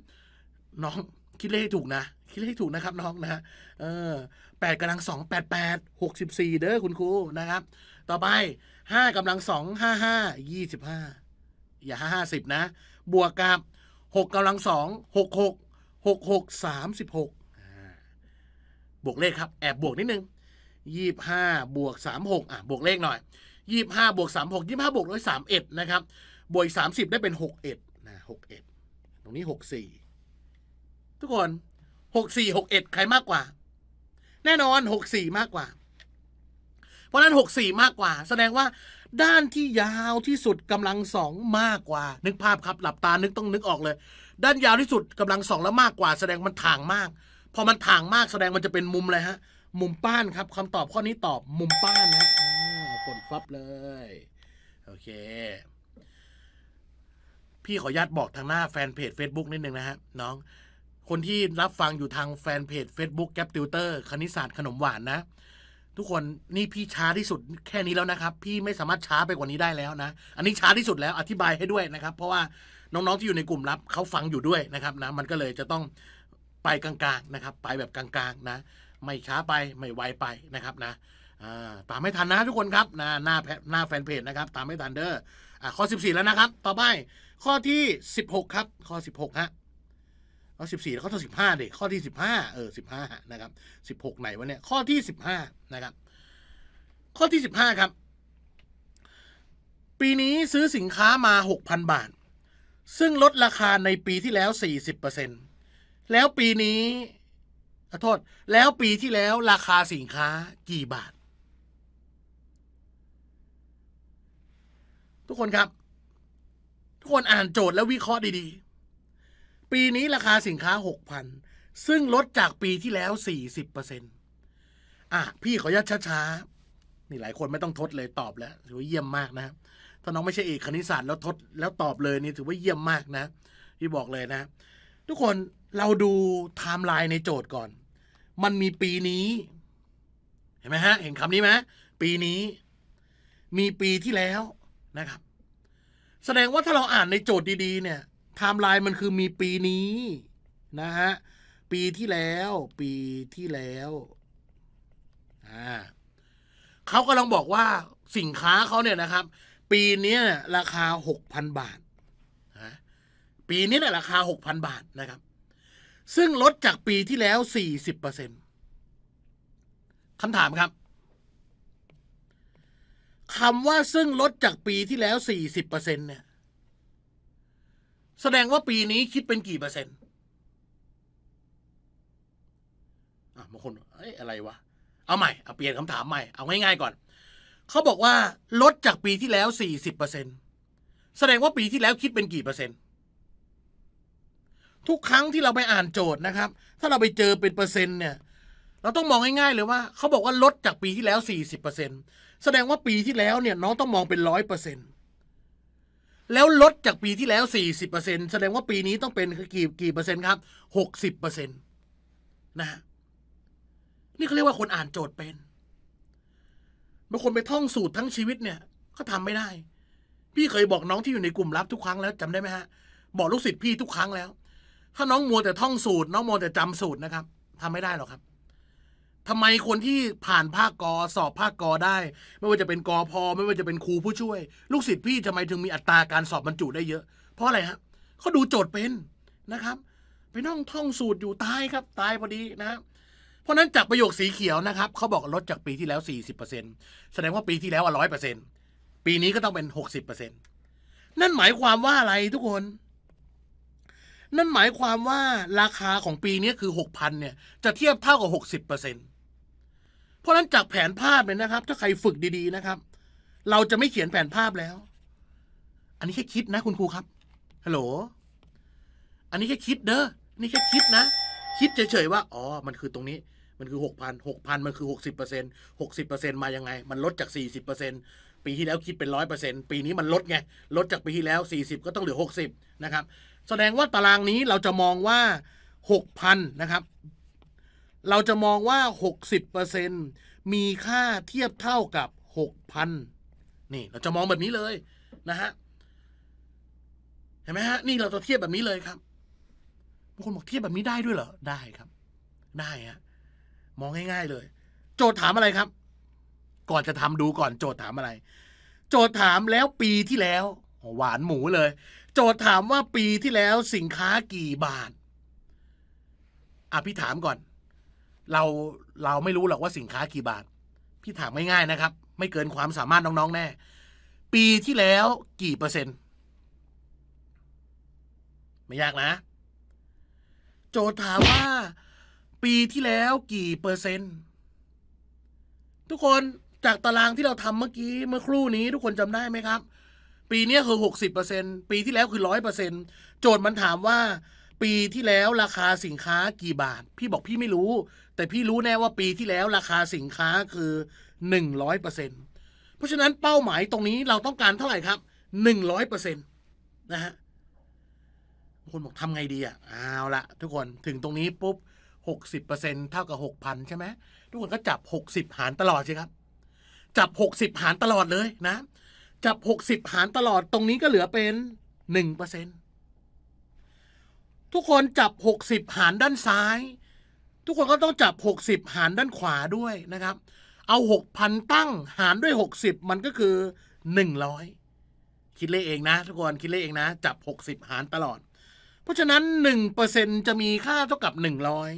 น้องคิดเลขให้ถูกนะคิดเลขให้ถูกนะครับ น้องนะ เออแปดกำลังสองแปดแปดหกสิบสี่เด้อคุณครูนะครับ ต่อไปห้ากำลังสองห้าห้ายี่สิบห้าอย่าห้าห้าสิบนะ บวกกับหกกำลังสองหกหกหกหกสามสิบหกบวกเลขครับ แอบบวกนิดนึงยี่บห้าบวกสามหกอ่ะบวกเลขหน่อย ยี่บห้าบวกสามหกยี่บห้าบวกร้อยสามเอ็ดนะครับ บวกสามสิบได้เป็นหกเอ็ดนะหกเอ็ดตรงนี้หกสี่ทุกคนหกสี่หกเอ็ดใครมากกว่า แน่นอนหกสี่มากกว่า เพราะนั้นหกสี่มากกว่า แสดงว่า ด้านที่ยาวที่สุดกำลังสองมากกว่า นึกภาพครับหลับตา นึกต้องนึกออกเลย ด้านยาวที่สุดกำลังสองแล้วมากกว่าแสดงมันถ่างมาก พอมันถ่างมาก แสดงมันจะเป็นมุมเลยฮะ มุมป้านครับคำตอบข้อนี้ตอบ มุมป้านนะฝนฟับเลย โอเค พี่ขออนุญาตบอกทางหน้าแฟนเพจ Facebook นิดนึงนะฮะน้องคนที่รับฟังอยู่ทางแฟนเพจ Facebook แก๊ปติวเตอร์คณิตศาสตร์ขนมหวานนะทุกคนนี่พี่ช้าที่สุดแค่นี้แล้วนะครับ พี่ไม่สามารถช้าไปกว่านี้ได้แล้วนะ อันนี้ช้าที่สุดแล้วอธิบายให้ด้วยนะครับ เพราะว่าน้องๆที่อยู่ในกลุ่มรับเขาฟังอยู่ด้วยนะครับนะมันก็เลยจะต้องไปกลางๆนะครับ ไปแบบกลางๆนะ ไม่ช้าไปไม่ไวไปนะครับนะตามไม่ทันนะ ทุกคนครับนะหน้าหน้าแฟนเพจนะครับตามไม่ทันเด้ออข้อ 14 แล้วนะครับ ต่อไปข้อที่ 16 ครับ ข้อ 16ฮะเอ้สิบสี่ข้อทอสิบห้าเด็กข้อที่สิบห้าเออสิบห้านะครับสิบหกไหนวะเนี่ย ข้อที่สิบห้านะครับ ข้อที่สิบห้าครับ ปีนี้ซื้อสินค้ามาหกพันบาท ซึ่งลดราคาในปีที่แล้วสี่สิบเปอร์เซ็นแล้วปีนี้ขอโทษ แล้วปีที่แล้วราคาสินค้ากี่บาท ทุกคนครับ ทุกคนอ่านโจทย์แล้ววิเคราะห์ดี ๆปีนี้ราคาสินค้า 6,000 ซึ่งลดจากปีที่แล้ว 40%อ่ะพี่ขอยัดช้าๆนี่หลายคนไม่ต้องทดเลยตอบแล้วถือว่าเยี่ยมมากนะครับถ้าน้องไม่ใช่เอกคณิตศาสตร์แล้วทดแล้วตอบเลยนี่ถือว่าเยี่ยมมากนะ พี่บอกเลยนะ ทุกคนเราดูไทม์ไลน์ในโจทย์ก่อน มันมีปีนี้ เห็นไหมฮะ เห็นคำนี้ไหมปีนี้ มีปีที่แล้วนะครับ แสดงว่าถ้าเราอ่านในโจทย์ดีๆ เนี่ยไทม์ไลน์มันคือมีปีนี้นะฮะปีที่แล้ว ปีที่แล้วอ่าเขากำลังบอกว่า สินค้าเขาเนี่ยนะครับ ปีนี้ราคาหกพันบาทนะปีนี้เนี่ยราคาหกพันบาทนะครับ ซึ่งลดจากปีที่แล้วสี่สิบเปอร์เซ็นต์คำถามครับคำว่าซึ่งลดจากปีที่แล้วสี่สิบเปอร์เซ็นต์เนี่ยแสดงว่าปีนี้คิดเป็นกี่เปอร์เซ็นต์บางคนเอ้ยอะไรวะ เอาใหม่ เอาเปลี่ยนคำถามใหม่ เอาง่ายๆก่อน เขาบอกว่าลดจากปีที่แล้วสี่สิบเปอร์เซ็นต์แสดงว่าปีที่แล้วคิดเป็นกี่เปอร์เซ็นต์ ทุกครั้งที่เราไปอ่านโจทย์นะครับ ถ้าเราไปเจอเป็นเปอร์เซ็นต์เนี่ย เราต้องมองง่ายๆเลยว่าเขาบอกว่าลดจากปีที่แล้วสี่สิบเปอร์เซ็นต์แสดงว่าปีที่แล้วเนี่ย น้องต้องมองเป็นร้อยเปอร์เซ็นต์แล้วลดจากปีที่แล้ว40%แสดงว่าปีนี้ต้องเป็นกี่กี่เปอร์เซ็นต์ ครับ60%นะฮะนี่เขาเรียกว่าคนอ่านโจทย์เป็นบางคนไปท่องสูตรทั้งชีวิตเนี่ย ก็ทำไม่ได้ พี่เคยบอกน้องที่อยู่ในกลุ่มลับทุกครั้งแล้ว จำได้ไหมฮะบอกลูกศิษย์พี่ทุกครั้งแล้ว ถ้าน้องมัวแต่ท่องสูตร น้องมัวแต่จำสูตรนะครับ ทำไม่ได้หรอกครับทำไมคนที่ผ่านภาคกอสอบภาคกอได้ ไม่ว่าจะเป็นกอพอไม่ว่าจะเป็นครูผู้ช่วย ลูกศิษย์พี่ทำไมถึงมีอัตราการสอบบรรจุได้เยอะเพราะอะไรฮะเขาดูโจทย์เป็นนะครับไปน้องท่องสูตรอยู่ตายครับตายพอดีนะ เพราะนั้นจากประโยคสีเขียวนะครับเขาบอกลดจากปีที่แล้ว 40%แสดงว่าปีที่แล้วอ่ะร้อยเปอร์เซ็นต์ปีนี้ก็ต้องเป็น60%นั่นหมายความว่าอะไรทุกคน นั่นหมายความว่าราคาของปีนี้คือ6,000เนี่ยจะเทียบเท่ากับิบเปอร์เซ็นต์เพราะนั้นจากแผนภาพเนี่ยนะครับถ้าใครฝึกดีๆนะครับ เราจะไม่เขียนแผนภาพแล้ว อันนี้แค่คิดนะคุณครูครับฮัลโหลอันนี้แค่คิดเด้อนี่แค่คิดนะ คิดเฉยๆว่าอ๋อมันคือตรงนี้ มันคือหกพันหกพันมันคือหกสิบเปอร์เซ็นหกสิบเปอร์เซ็นมายังไง มันลดจากสี่สิบเปอร์เซ็นปีที่แล้วคิดเป็นร้อยเปอร์เซ็นปีนี้มันลดไงลดจากปีที่แล้วสี่สิบก็ต้องเหลือหกสิบนะครับ แสดงว่าตารางนี้เราจะมองว่าหกพันนะครับเราจะมองว่า 60%มีค่าเทียบเท่ากับ6,000นี่เราจะมองแบบนี้เลยนะฮะเห็นไหมฮะ นี่เราจะเทียบแบบนี้เลยครับบางคนบอกเทียบแบบนี้ได้ด้วยเหรอได้ครับ ได้ฮะมองง่าย ๆเลย โจทย์ถามอะไรครับ ก่อนจะทำดูก่อนโจทย์ถามอะไร โจทย์ถามแล้วปีที่แล้ว หวานหมูเลย โจทย์ถามว่าปีที่แล้วสินค้ากี่บาทอ่ะพี่ถามก่อนเราเราไม่รู้หรอกว่าสินค้ากี่บาท พี่ถามง่ายๆนะครับ ไม่เกินความสามารถน้องๆแน่ ปีที่แล้วกี่เปอร์เซ็นต์ ไม่ยากนะ โจทย์ถามว่า ปีที่แล้วกี่เปอร์เซ็นต์ ทุกคนจากตารางที่เราทำเมื่อกี้ เมื่อครู่นี้ทุกคนจำได้ไหมครับ ปีนี้คือหกสบเปอร์เซนปีที่แล้วคือรซ็นโจทย์มันถามว่า ปีที่แล้วราคาสินค้ากี่บาท พี่บอกพี่ไม่รู้แต่พี่รู้แน่ว่าปีที่แล้วราคาสินค้าคือ 100%เพราะฉะนั้นเป้าหมายตรงนี้เราต้องการเท่าไหร่ครับ 100%นะฮะคนบอกทำไงดีอ่ะเอาละทุกคนถึงตรงนี้ปุ๊บ60%เท่ากับ6,000ใช่ไหมทุกคนก็จับ 60 หารตลอดสิครับ จับ 60 หารตลอดเลยนะ จับ 60 หารตลอด ตรงนี้ก็เหลือเป็น 1%ทุกคนจับ 60 หารด้านซ้ายทุกคนก็ต้องจับ 60หารด้านขวาด้วยนะครับ เอา 6,000ตั้งหารด้วย60มันก็คือ100คิดเลขเองนะ ทุกคนคิดเลขเองนะจับ60หารตลอด เพราะฉะนั้น1%จะมีค่าเท่ากับ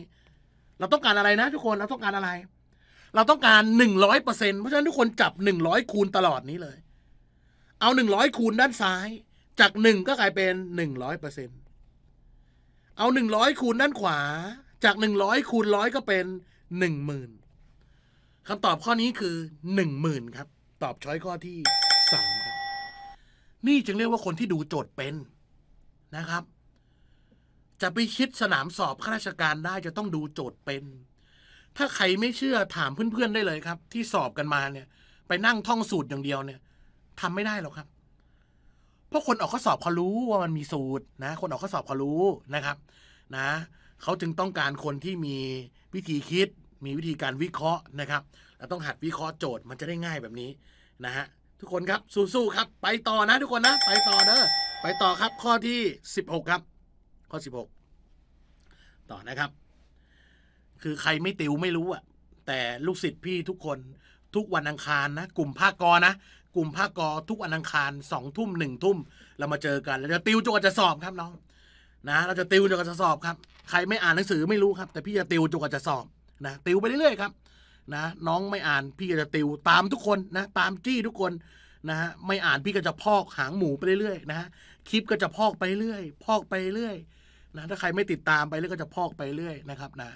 100เราต้องการอะไรนะ ทุกคนเราต้องการอะไร เราต้องการ100%เพราะฉะนั้นทุกคนจับ 100คูณตลอดนี้เลย เอา100คูณด้านซ้าย จาก1ก็กลายเป็น100%เอา100คูณด้านขวาจากหนึ่งร้อยคูณร้อยก็เป็นหนึ่งหมื่นคำตอบข้อนี้คือหนึ่งหมื่นครับ ตอบช้อยข้อที่สามครับนี่จึงเรียกว่าคนที่ดูโจทย์เป็นนะครับ จะไปคิดสนามสอบข้าราชการได้จะต้องดูโจทย์เป็น ถ้าใครไม่เชื่อถามเพื่อนๆได้เลยครับ ที่สอบกันมาเนี่ย ไปนั่งท่องสูตรอย่างเดียวเนี่ยทำไม่ได้หรอกครับ เพราะคนออกข้อสอบเขารู้ว่ามันมีสูตรนะ คนออกข้อสอบเขารู้นะครับ นะเขาจึงต้องการคนที่มีวิธีคิด มีวิธีการวิเคราะห์นะครับ เราต้องหัดวิเคราะห์โจทย์มันจะได้ง่ายแบบนี้นะฮะทุกคนครับสู้ๆครับ ไปต่อนะ ทุกคนนะไปต่อเนอะไปต่อครับ ข้อที่16ครับ ข้อ16ต่อนะครับ คือใครไม่ติวไม่รู้อะแต่ลูกศิษย์พี่ทุกคน ทุกวันอังคารนะ กลุ่มภาคกอนะกลุ่มภาคกอทุกวันอังคารสองทุ่มหนึ่งทุ่มเรามาเจอกันแล้วจะติวจนกว่าจะสอบครับน้องนะเราจะติวจนกว่าจะสอบครับ ใครไม่อ่านหนังสือไม่รู้ครับ แต่พี่จะติวจนกว่าจะสอบนะติวไปเรื่อยๆครับ นะ น้องไม่อ่านพี่ก็จะติวตามทุกคนนะ ตามจี้ทุกคนนะฮะไม่อ่านพี่ก็จะพอกหางหมูไปเรื่อยๆนะฮะคลิปก็จะพอกไปเรื่อยพอกไปเรื่อยนะถ้าใครไม่ติดตามไปเรื่อยก็จะพอกไปเรื่อยนะครับนะ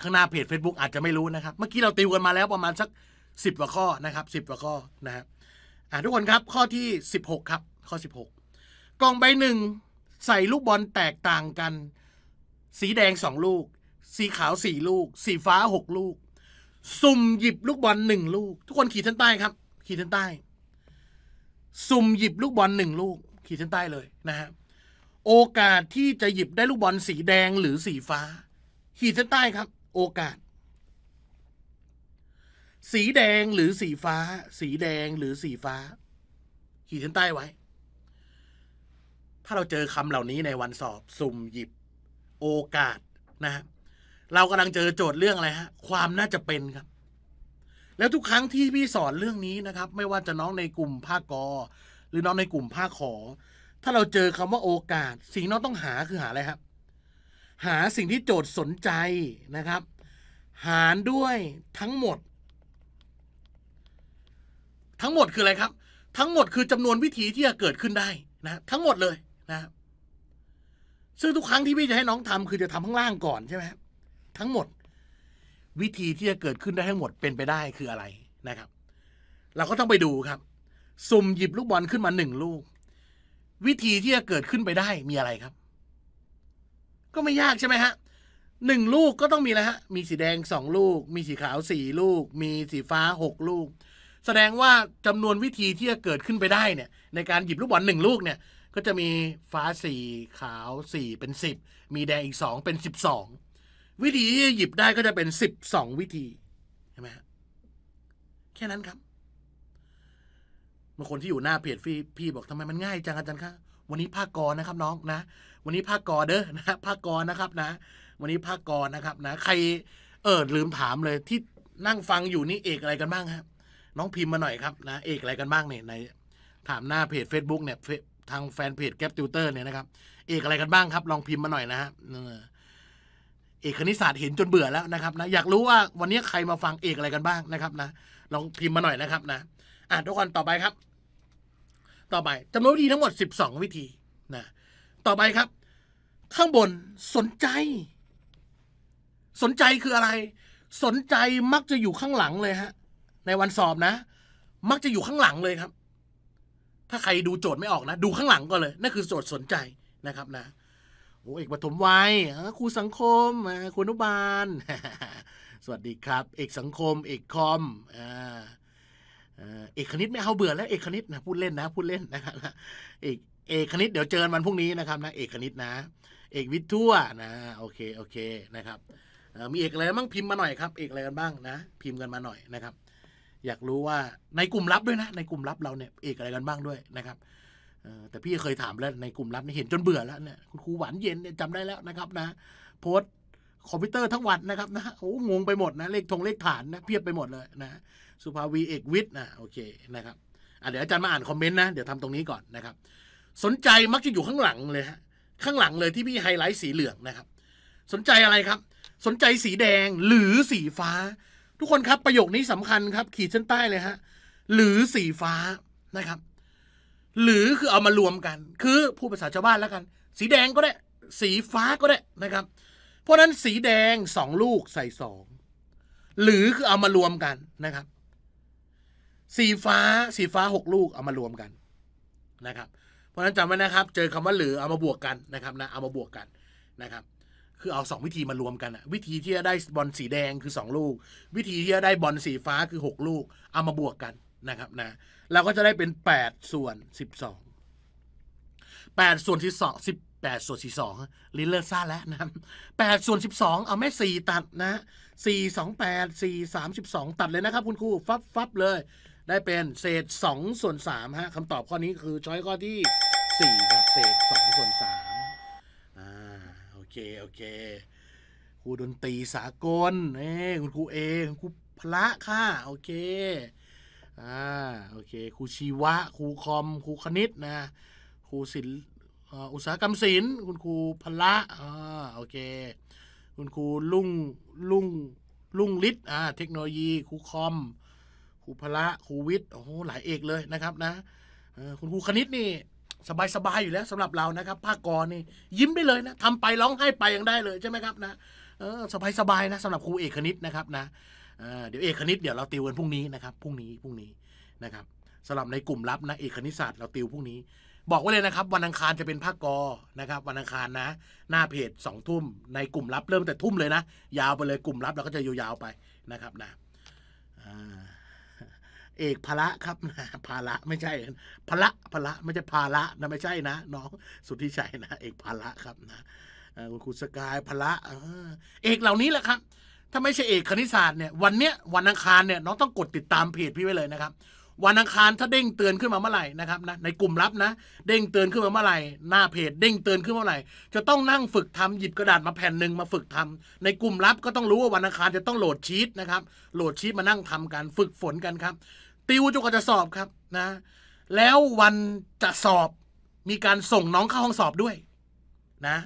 ข้างหน้าเพจ Facebook อาจจะไม่รู้นะครับ เมื่อกี้เราติวกันมาแล้วประมาณสัก 10กว่าข้อนะครับ10กว่าข้อนะฮะทุกคนครับ ข้อที่ 16 ครับ ข้อ 16 กล่องใบหนึ่งใส่ลูกบอลแตกต่างกัน สีแดงสองลูก สีขาวสี่ลูก สีฟ้าหกลูก สุ่มหยิบลูกบอลหนึ่งลูก ทุกคนขีดเส้นใต้ครับ ขีดเส้นใต้ สุ่มหยิบลูกบอลหนึ่งลูก ขีดเส้นใต้เลยนะฮะโอกาสที่จะหยิบได้ลูกบอลสีแดงหรือสีฟ้า ขีดเส้นใต้ครับ โอกาส สีแดงหรือสีฟ้า สีแดงหรือสีฟ้า ขีดเส้นใต้ไว้ถ้าเราเจอคำเหล่านี้ในวันสอบสุ่มหยิบโอกาสนะฮะเรากำลังเจอโจทย์เรื่องอะไรฮะ ความน่าจะเป็นครับ แล้วทุกครั้งที่พี่สอนเรื่องนี้นะครับ ไม่ว่าจะน้องในกลุ่มภาคกอหรือน้องในกลุ่มภาคขอถ้าเราเจอคำว่าโอกาส สิ่งน้องต้องหาคือหาอะไรครับ หาสิ่งที่โจทย์สนใจนะครับหารด้วยทั้งหมด ทั้งหมดคืออะไรครับ ทั้งหมดคือจำนวนวิธีที่จะเกิดขึ้นได้นะ ทั้งหมดเลยนะซึ่งทุกครั้งที่พี่จะให้น้องทำคือจะทำข้างล่างก่อนใช่ไหมทั้งหมด วิธีที่จะเกิดขึ้นได้ทั้งหมดเป็นไปได้คืออะไรนะครับ เราก็ต้องไปดูครับ สุ่มหยิบลูกบอลขึ้นมาหนึ่งลูก วิธีที่จะเกิดขึ้นไปได้มีอะไรครับ ก็ไม่ยากใช่ไหมฮะหนึ่งลูกก็ต้องมีนะฮะมีสีแดงสองลูก มีสีขาวสี่ลูก มีสีฟ้าหกลูก แสดงว่าจำนวนวิธีที่จะเกิดขึ้นไปได้เนี่ย ในการหยิบลูกบอลหนึ่งลูกเนี่ยก็จะมีฟ้าสีขาวสี่เป็นสิบ มีแดงอีกสองเป็นสิบสอง วิธีที่หยิบได้ก็จะเป็นสิบสองวิธี ใช่ไหมแค่นั้นครับบางคนที่อยู่หน้าเพจพี่พี่บอกทำไมมันง่ายจังอาจารย์คะวันนี้ภาคกรนะครับ น้องนะ วันนี้ภาคกรเด้อนะ ภาคกรนะครับ นะ วันนี้ภาคกรนะครับนะ ใครเออลืมถามเลย ที่นั่งฟังอยู่นี่เอกอะไรกันบ้างครับ น้องพิมพ์มาหน่อยครับนะเอกอะไรกันบ้างเนี่ยในถามหน้าเพจ Facebook เนี่ยทางแฟนเพจแกปติวเตอร์เนี่ยนะครับเอกอะไรกันบ้างครับ ลองพิมพ์มาหน่อยนะฮะเอกคณิตศาสตร์เห็นจนเบื่อแล้วนะครับนะอยากรู้ว่าวันนี้ใครมาฟังเอกอะไรกันบ้างนะครับ นะลองพิมพ์มาหน่อยนะครับ นะอ่ะทุกคนต่อไปครับ ต่อไปจำนวนวิธีทั้งหมด12 วิธีนะต่อไปครับ ข้างบนสนใจ สนใจคืออะไร สนใจมักจะอยู่ข้างหลังเลยฮะ ในวันสอบนะ มักจะอยู่ข้างหลังเลยครับถ้าใครดูโจทย์ไม่ออกนะ ดูข้างหลังก่อนเลยนั่นคือโจทย์สนใจนะครับนะโอ้เอกปฐมวัยครูสังคมครูนุบาล สวัสดีครับ เอกสังคมเอกคอมเอกคณิตไม่เอาเบื่อ แล้วเอกคณิตนะ พูดเล่นนะ พูดเล่นนะครับเอกเอกคณิตเดี๋ยวเจอมันพรุ่งนี้นะครับนะเอกคณิตนะ เอกวิทย์ทั่วนะโอเคโอเคนะครับมีเอกอะไรบ้าง พิมพ์มาหน่อยครับ เอกอะไรกันบ้างนะ พิมพ์กันมาหน่อยนะครับอยากรู้ว่าในกลุ่มลับด้วยนะ ในกลุ่มลับเราเนี่ยเอกอะไรกันบ้างด้วยนะครับแต่พี่เคยถามแล้วในกลุ่มลับนี่เห็นจนเบื่อแล้วเนี่ยคุณครูหวานเย็นเนี่ยจำได้แล้วนะครับนะ โพสคอมพิวเตอร์ทั้งวันนะครับนะโอ้งงไปหมดนะเลขทงเลขฐานนะเพียบไปหมดเลยนะสุภาวีเอกวิทย์นะโอเคนะครับเดี๋ยวอาจารย์มาอ่านคอมเมนต์นะ เดี๋ยวทำตรงนี้ก่อนนะครับ สนใจมักจะอยู่ข้างหลังเลยฮะข้างหลังเลยที่พี่ไฮไลท์สีเหลืองนะครับ สนใจอะไรครับ สนใจสีแดงหรือสีฟ้าทุกคนครับ ประโยคนี้สำคัญครับ ขีดเส้นใต้เลยฮะหรือสีฟ้านะครับ หรือคือเอามารวมกัน คือพูดภาษาชาวบ้านแล้วกัน สีแดงก็ได้ สีฟ้าก็ได้นะครับ เพราะนั้นสีแดงสองลูกใส่สองหรือคือเอามารวมกันนะครับ สีฟ้า สีฟ้าหกลูกเอามารวมกันนะครับเพราะฉะนั้นจำไว้นะครับ เจอคำว่าหรือเอามาบวกกันนะครับนะเอามาบวกกันนะครับคือเอาสองวิธีมารวมกันอะวิธีที่จะได้บอล สีแดงคือสองลูก วิธีที่จะได้บอลสีฟ้าคือหกลูกเอามาบวกกันนะครับนะเราก็จะได้เป็นแปดส่วนสิบสองแปดส่วนที่สองสิบแปดส่วนสี่สองลิเลอร์ซ่าแล้วนะแปดส่วนสิบสองเอาแม่สี่ตัดนะสี่สองแปดสี่สามสิบสองตัดเลยนะครับ คุณครูฟับฟับเลย ได้เป็นเศษสองส่วนสามฮะคำตอบข้อนี้คือช้อยข้อที่สี่ครับเศษสองส่วนสามเค โอเค ครูดนตรีสากลเอ้คุณครูเอ คุณครูพระค่ะ โอเค อ่า โอเค ครูชีวะ ครูคอม ครูคณิต นะ ครูศิลอุตสาหกรรมศิลป์คุณครูพละอ่า โอเค คุณครูลุ่งลุ่งลุ่งฤทธิ์ อ่า เทคโนโลยี ครูคอม ครูพละครูวิทย์ โอ้โห หลายเอกเลยนะครับนะคุณครูคณิตนี่สบายสบายอยู่แล้ว สำหรับเรานะครับ ภาคกรนี่ยิ้มไปเลยนะทำไปร้องไห้ไปยังได้เลยใช่ไหมครับ นะ เออสบายๆนะสำหรับครูเอกคณิตนะครับนะเดี๋ยวเอกคณิต เดี๋ยวเราติวกันพรุ่งนี้นะครับพรุ่งนี้พรุ่งนี้นะครับสำหรับในกลุ่มลับนะเอกคณิตศาสตร์เราติวพรุ่งนี้ บอกไว้เลยนะครับ วันอังคารจะเป็นภาคกอนะครับ วันอังคารนะ หน้าเพจสองทุ่มในกลุ่มลับเริ่มแต่ทุ่มเลยนะยาวไปเลยกลุ่มลับเราก็จะยาวๆไปนะครับนะ อ่าเอกพละครับ ภาละไม่ใช่พละพละไม่ใช่ภาละนะไม่ใช่นะน้องสุทธิชัยนะเอกพละครับนะคุณครูสกายพละเอกเหล่านี้แหละครับถ้าไม่ใช่เอกคณิตศาสตร์เนี่ยวันเนี้ยวันอังคารเนี่ยน้องต้องกดติดตามเพจพี่ไว้เลยนะครับ วันอังคารถ้าเด้งเตือนขึ้นมาเมื่อไหร่นะครับนะในกลุ่มลับนะ เด้งเตือนขึ้นมาเมื่อไหร่ หน้าเพจเด้งเตือนขึ้นเมื่อไหร่ จะต้องนั่งฝึกทำหยิบกระดาษมาแผ่นหนึ่งมาฝึกทำ ในกลุ่มลับก็ต้องรู้ว่าวันอังคารจะต้องโหลดชีตนะครับ โหลดชีตมานั่งทำกันฝึกฝนกันครับติวจนกว่าจะสอบครับนะ แล้ววันจะสอบมีการส่งน้องเข้าห้องสอบด้วยนะ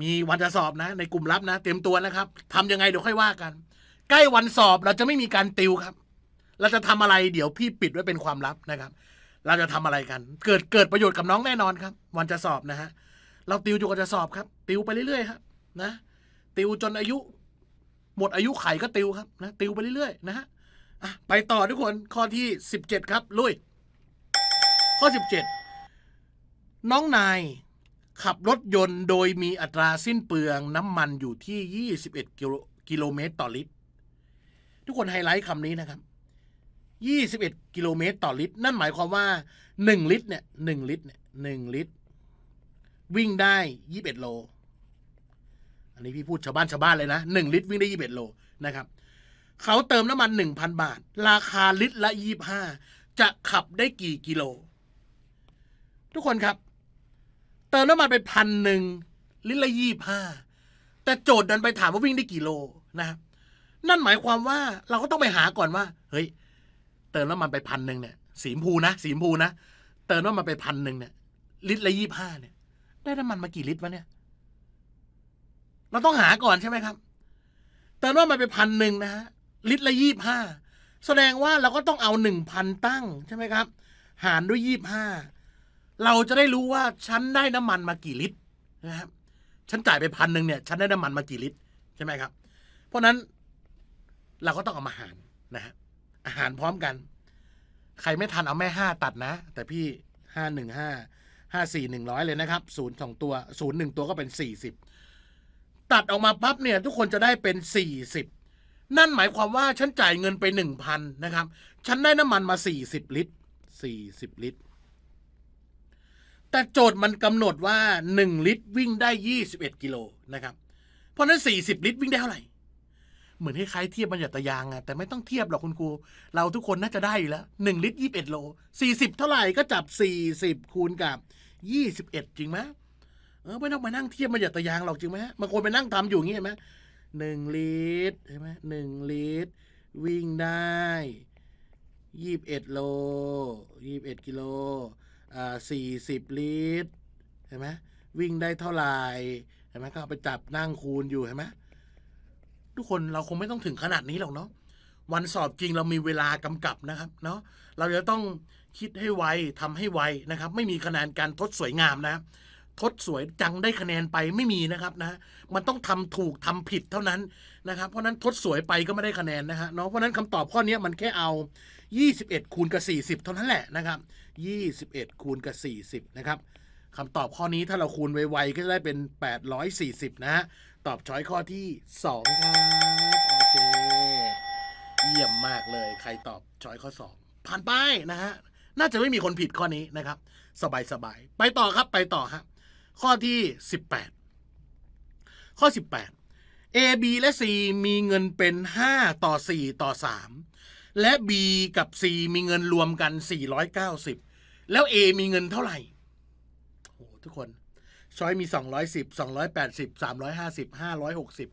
มีวันจะสอบนะ ในกลุ่มลับนะ เต็มตัวนะครับทำยังไงเดี๋ยวค่อยว่ากัน ใกล้วันสอบเราจะไม่มีการติวครับ เราจะทำ อะไรเดี๋ยวพี่ปิดไว้เป็นความลับนะครับ เราจะทำ อะไรกัน เกิดเกิดประโยชน์กับน้องแน่นอนครับ วันจะสอบนะฮะเราติวจนกว่าจะสอบครับ ติวไปเรื่อยๆครับนะ ติวจนอายุ หมดอายุไขก็ติวครับนะ ติวไปเรื่อยๆนะฮะอะไปต่อทุกคนข้อที่สิบเจ็ดครับ ลุย ข้อสิบเจ็ดน้องนายขับรถยนต์โดยมีอัตราสิ้นเปลืองน้ำมันอยู่ที่ 21กิโลเมตรต่อลิตร ทุกคนไฮไลท์คำนี้นะครับ 21 กิโลเมตร ต่อลิตร นั่นหมายความว่า 1 ลิตรเนี่ย1ลิตรเนี่ย1ลิตร วิ่งได้ 21 โล อันนี้พี่พูดชาวบ้านชาวบ้านเลยนะ 1 ลิตรวิ่งได้ 21 โลนะครับเขาเติมน้ำมัน1,000 บาท ราคาลิตรละ25จะขับได้กี่กิโล ทุกคนครับ เติมน้ำมันไปพันหนึ่งลิตรละ25 แต่โจทย์ดันไปถามว่าวิ่งได้กี่โลนะครับนั่นหมายความว่าเราก็ต้องไปหาก่อนว่า เฮ้ย เติมน้ำมันไปพันหนึ่งเนี่ยสีมพูนะสีมพูนะ เติมน้ำมันไปพันหนึ่งเนี่ย ลิตรละยี่ห้าเนี่ย ได้น้ำมันมากี่ลิตรวะเนี่ย เราต้องหาก่อนใช่ไหมครับ เติมน้ำมันไปพันหนึ่งนะฮะลิตรละยี่ห้าแสดงว่าเราก็ต้องเอาหนึ่งพันตั้ง ใช่ไหมครับ หารด้วยยี่ห้าเราจะได้รู้ว่าฉันได้น้ำมันมากี่ลิตรนะครับฉันจ่ายไปพันหนึ่งเนี่ยฉันได้น้ำมันมากี่ลิตรใช่ไหมครับ เพราะนั้นเราก็ต้องเอามาหารนะฮะอาหารพร้อมกัน ใครไม่ทันเอาแม่ห้าตัดนะ แต่พี่ห้าหนึ่งห้าห้าสี่หนึ่งร้อยเลยนะครับศูนย์สองตัวศูนย์หนึ่งตัวก็เป็นสี่สิบตัดออกมาปั๊บเนี่ยทุกคนจะได้เป็นสี่สิบนั่นหมายความว่า ฉันจ่ายเงินไปหนึ่งพันนะครับฉันได้น้ำมันมาสี่สิบลิตรสี่สิบลิตร แต่โจทย์มันกำหนดว่าหนึ่งลิตรวิ่งได้ยี่สิบเอ็ดกิโลนะครับ เพราะนั้นสี่สิบลิตรวิ่งได้เท่าไหร่เหมือนคล้ายรเทียบบัญญัติยางอะแต่ไม่ต้องเทียบหรอกคุณครูเราทุกคนน่าจะได้อยู่แล้วหนึ่งลิตรยี่สิบเอ็ดโลสี่สิบเท่าไหร่ก็จับสี่สิบคูณกับยี่สิบเอ็ดจริงไหมเออไม่ต้องมานั่งเทียบบรรยัตะยางหรอกจริงไหมมันควรไปนั่งทำอยู่อย่างนี้ไหมหนึ่งลิตรใช่ไหมหนึ่งลิตร วิ่งได้ยี่บเอ็ดโลยี่บเอ็ดกิโลอ่าสี่สิบลิตรเห็นไหมวิ่งได้เท่าไหร่เห็นไหมก็เอาไปจับนั่งคูณอยู่เห็นไหมทุกคนเราคงไม่ต้องถึงขนาดนี้หรอกเนาะ วันสอบจริงเรามีเวลากำกับนะครับเนาะเราจะต้องคิดให้ไวทำให้ไวนะครับ ไม่มีคะแนนการทดสวยงามนะครับทดสวยจังได้คะแนนไปไม่มีนะครับนะ มันต้องทำถูกทำผิดเท่านั้นนะครับ เพราะนั้นทดสวยไปก็ไม่ได้คะแนนนะฮะเนาะเพราะนั้นคำตอบข้อนี้มันแค่เอา 21คูณกับ40เท่านั้นแหละนะครับ 21คูณกับ40 นะครับคำตอบข้อนี้ถ้าเราคูณไวๆก็จะได้เป็น 840 นะฮะตอบช้อยข้อที่2ครับโอเคเยี่ยมมากเลย ใครตอบช้อยข้อ 2 ผ่านไปนะฮะน่าจะไม่มีคนผิดข้อนี้นะครับสบายๆไปต่อครับไปต่อฮะข้อที่ 18 ข้อ 18 A B และ C มีเงินเป็น 5 ต่อ 4 ต่อ 3 และ B กับ C มีเงินรวมกัน 490 แล้ว A มีเงินเท่าไหร่โอ้ทุกคน ช้อยมี 210 280 350 560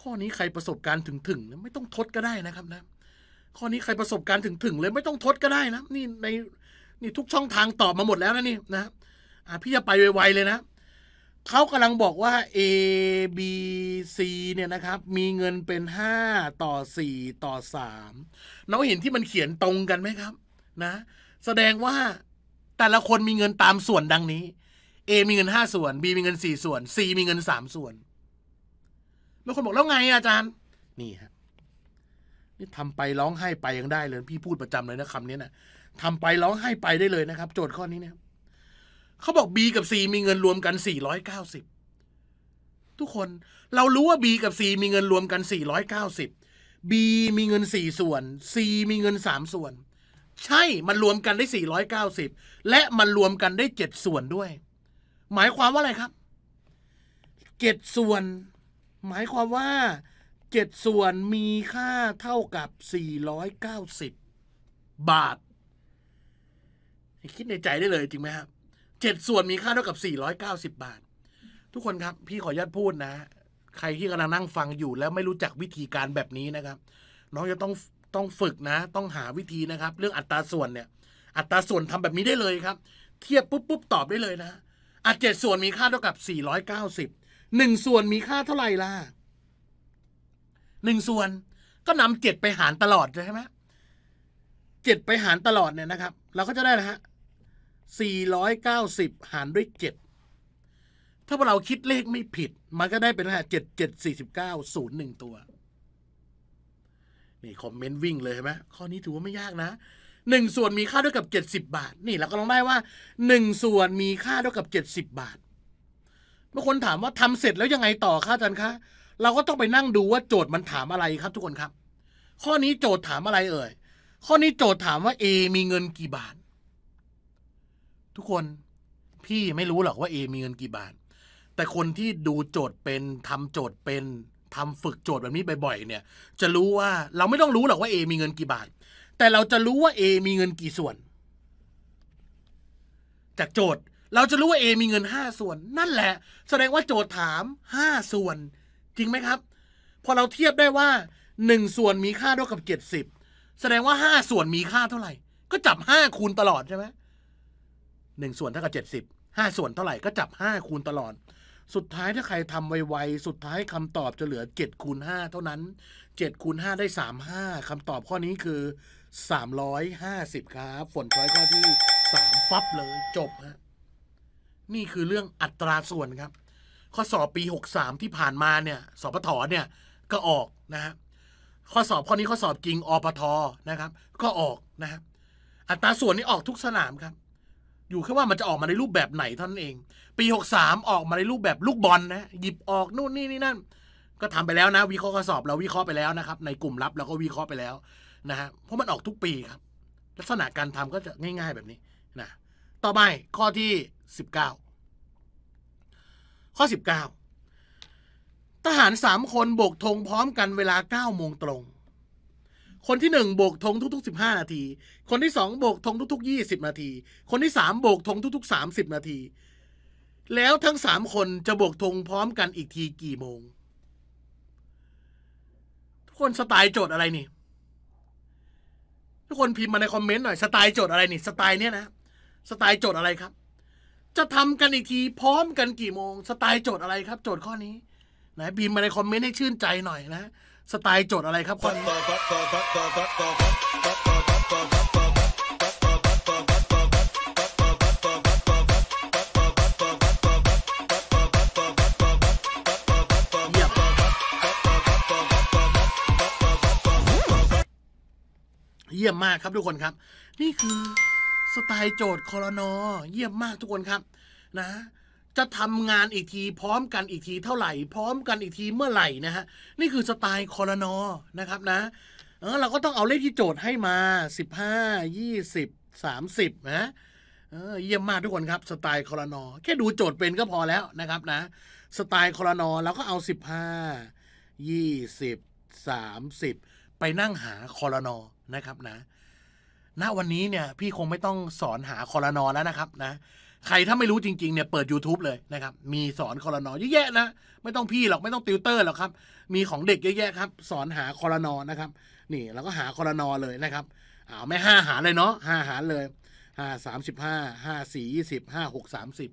ข้อนี้ใครประสบการณ์ถึงถึงไม่ต้องทดก็ได้นะครับนะข้อนี้ใครประสบการณ์ถึงถึงเลยไม่ต้องทดก็ได้นะนี่ในนี่ทุกช่องทางตอบมาหมดแล้วนะนี่นะอะพี่จะไปไวๆเลยนะ เขากำลังบอกว่า A B C เนี่ยนะครับ มีเงินเป็น 5 ต่อ 4 ต่อ3น้องเห็นที่มันเขียนตรงกันไหมครับ นะ แสดงว่าแต่ละคนมีเงินตามส่วนดังนี้ A มีเงิน 5 ส่วน B มีเงิน 4 ส่วน C มีเงิน 3 ส่วนบางคนบอกแล้วไงอาจารย์ นี่ฮะนี่ทำไปร้องไห้ไปยังได้เลย พี่พูดประจำเลยนะคำนี้นะทำไปร้องไห้ไปได้เลยนะครับ โจทย์ข้อนี้เนี่ยเขาบอก B กับ C มีเงินรวมกัน490ทุกคนเรารู้ว่า B กับ C มีเงินรวมกัน 490 B มีเงิน 4 ส่วน C มีเงิน 3 ส่วน ใช่มันรวมกันได้490และมันรวมกันได้7ส่วนด้วย หมายความว่าอะไรครับ 7ส่วน หมายความว่า 7ส่วนมีค่าเท่ากับ490 บาท คิดในใจได้เลยจริงไหมครับเจ็ดส่วนมีค่าเท่ากับสี่ร้อยเก้าสิบบาท ทุกคนครับ พี่ขออนุญาตพูดนะ ใครที่กำลังนั่งฟังอยู่แล้วไม่รู้จักวิธีการแบบนี้นะครับ น้องจะต้องต้องฝึกนะ ต้องหาวิธีนะครับ เรื่องอัตราส่วนเนี่ย อัตราส่วนทำแบบนี้ได้เลยครับ เทียบปุ๊บปุ๊บตอบได้เลยนะ อ่ะเจ็ดส่วนมีค่าเท่ากับสี่ร้อยเก้าสิบหนึ่งส่วนมีค่าเท่าไหร่ล่ะหนึ่งส่วนก็นำเจ็ดไปหารตลอดใช่ไหมเจ็ดไปหารตลอดเนี่ยนะครับ เราก็จะได้นะฮะ490 หารด้วย 7 ถ้าเราคิดเลขไม่ผิด มันก็ได้เป็นรหัส7 7 49 0 1ตัว นี่คอมเมนต์วิ่งเลยใช่ไหมข้อนี้ถือว่าไม่ยากนะ 1 ส่วนมีค่าเท่ากับ 70 บาท นี่เราก็ลองได้ว่า 1 ส่วนมีค่าเท่ากับ 70 บาทบางคนถามว่าทำเสร็จแล้วยังไงต่อคะอาจารย์คะ เราก็ต้องไปนั่งดูว่าโจทย์มันถามอะไรครับทุกคนครับ ข้อนี้โจทย์ถามอะไรเอ่ย ข้อนี้โจทย์ถามว่า A มีเงินกี่บาททุกคนพี่ไม่รู้หรอกว่าเอมีเงินกี่บาท แต่คนที่ดูโจทย์เป็นทำโจทย์เป็น ทำฝึกโจทย์แบบนี้บ่อย ๆ เนี่ย จะรู้ว่าเราไม่ต้องรู้หรอกว่าเอมีเงินกี่บาท แต่เราจะรู้ว่าเอมีเงินกี่ส่วน จากโจทย์เราจะรู้ว่าเอมีเงินห้าส่วนนั่นแหละ แสดงว่าโจทย์ถามห้าส่วน จริงไหมครับพอเราเทียบได้ว่าหนึ่งส่วนมีค่าเท่ากับเจ็ดสิบแสดงว่าห้าส่วนมีค่าเท่าไหร่ก็จับห้าคูณตลอดใช่ไหม1 ส่วนเท่ากับ70 5 ส่วนเท่าไหร่ก็จับ 5 คูณตลอด สุดท้ายถ้าใครทำไว ๆ สุดท้ายคำตอบจะเหลือ7คูณ5เท่านั้น7คูณ5ได้ 35คำตอบข้อนี้คือ 350 ครับ ฝนคล้อยข้อที่ 3ฟับเลยจบฮะนี่คือเรื่องอัตราส่วนครับ ข้อสอบปี 63 ที่ผ่านมาเนี่ยสปทเนี่ยก็ออกนะฮะข้อสอบ ข้อนี้ข้อสอบจริงอปทนะครับ ก็ออกนะฮะอัตราส่วนนี้ออกทุกสนามครับอยู่แค่ว่ามันจะออกมาในรูปแบบไหนเท่านั้นเอง ปี 63ออกมาในรูปแบบลูกบอลนะหยิบออกนู่นนี่นี่นั่นก็ทำไปแล้วนะวิเคราะห์ข้อสอบเราวิเคราะห์ไปแล้วนะครับ ในกลุ่มลับเราก็วิเคราะห์ไปแล้วนะฮะเพราะมันออกทุกปีครับ ลักษณะการทำก็จะง่ายๆแบบนี้นะต่อไปข้อที่ 19 ข้อ 19 ทหาร 3 คนโบกธงพร้อมกันเวลา9โมงตรงคนที่หนึ่งโบกธงทุกๆสิบห้านาที คนที่สองโบกธงทุกๆยี่สิบนาที คนที่สามโบกธงทุกๆสามสิบนาที แล้วทั้งสามคนจะโบกธงพร้อมกันอีกทีกี่โมง ทุกคนสไตล์โจทย์อะไรนี่ทุกคนพิมพ์มาในคอมเมนต์หน่อยสไตล์โจทย์อะไรนี่สไตล์เนี้ยนะสไตล์โจทย์อะไรครับ จะทำกันอีกทีพร้อมกันกี่โมง สไตล์โจทย์อะไรครับ โจทย์ข้อนี้นะพิมพ์มาในคอมเมนต์ให้ชื่นใจหน่อยนะสไตล์โจทย์อะไรครับคนเยี่ยมมากครับทุกคนครับ นี่คือสไตล์โจทย์คอรนอ เยี่ยมมากทุกคนครับ นะจะทำงานอีกทีพร้อมกันอีกทีเท่าไหร่ พร้อมกันอีกทีเมื่อไหร่นะฮะนี่คือสไตล์คอรนอนะครับนะเออเราก็ต้องเอาเลขที่โจทย์ให้มา15 20 30 นะเออเยี่ยมมากทุกคนครับสไตล์คอรนอแค่ดูโจทย์เป็นก็พอแล้วนะครับนะ สไตล์คอรนอเราก็เอา 15 20 30 ไปนั่งหาคอรนอนะครับนะ ณวันนี้เนี่ยพี่คงไม่ต้องสอนหาคอรนอแล้วนะครับนะใครถ้าไม่รู้จริงๆเนี่ยเปิด YouTube เลยนะครับมีสอนคอรนอเยอะแยะนะ ไม่ต้องพี่หรอก ไม่ต้องติวเตอร์หรอกครับ มีของเด็กเยอะแยะครับสอนหาคอรนอนะครับ นี่เราก็หาคอรนอเลยนะครับ เอาไม่ห้าหาเลยเนาะห้าหาเลยห้าสามสิบห้าห้าสี่ยี่สิบห้าหกสามสิบ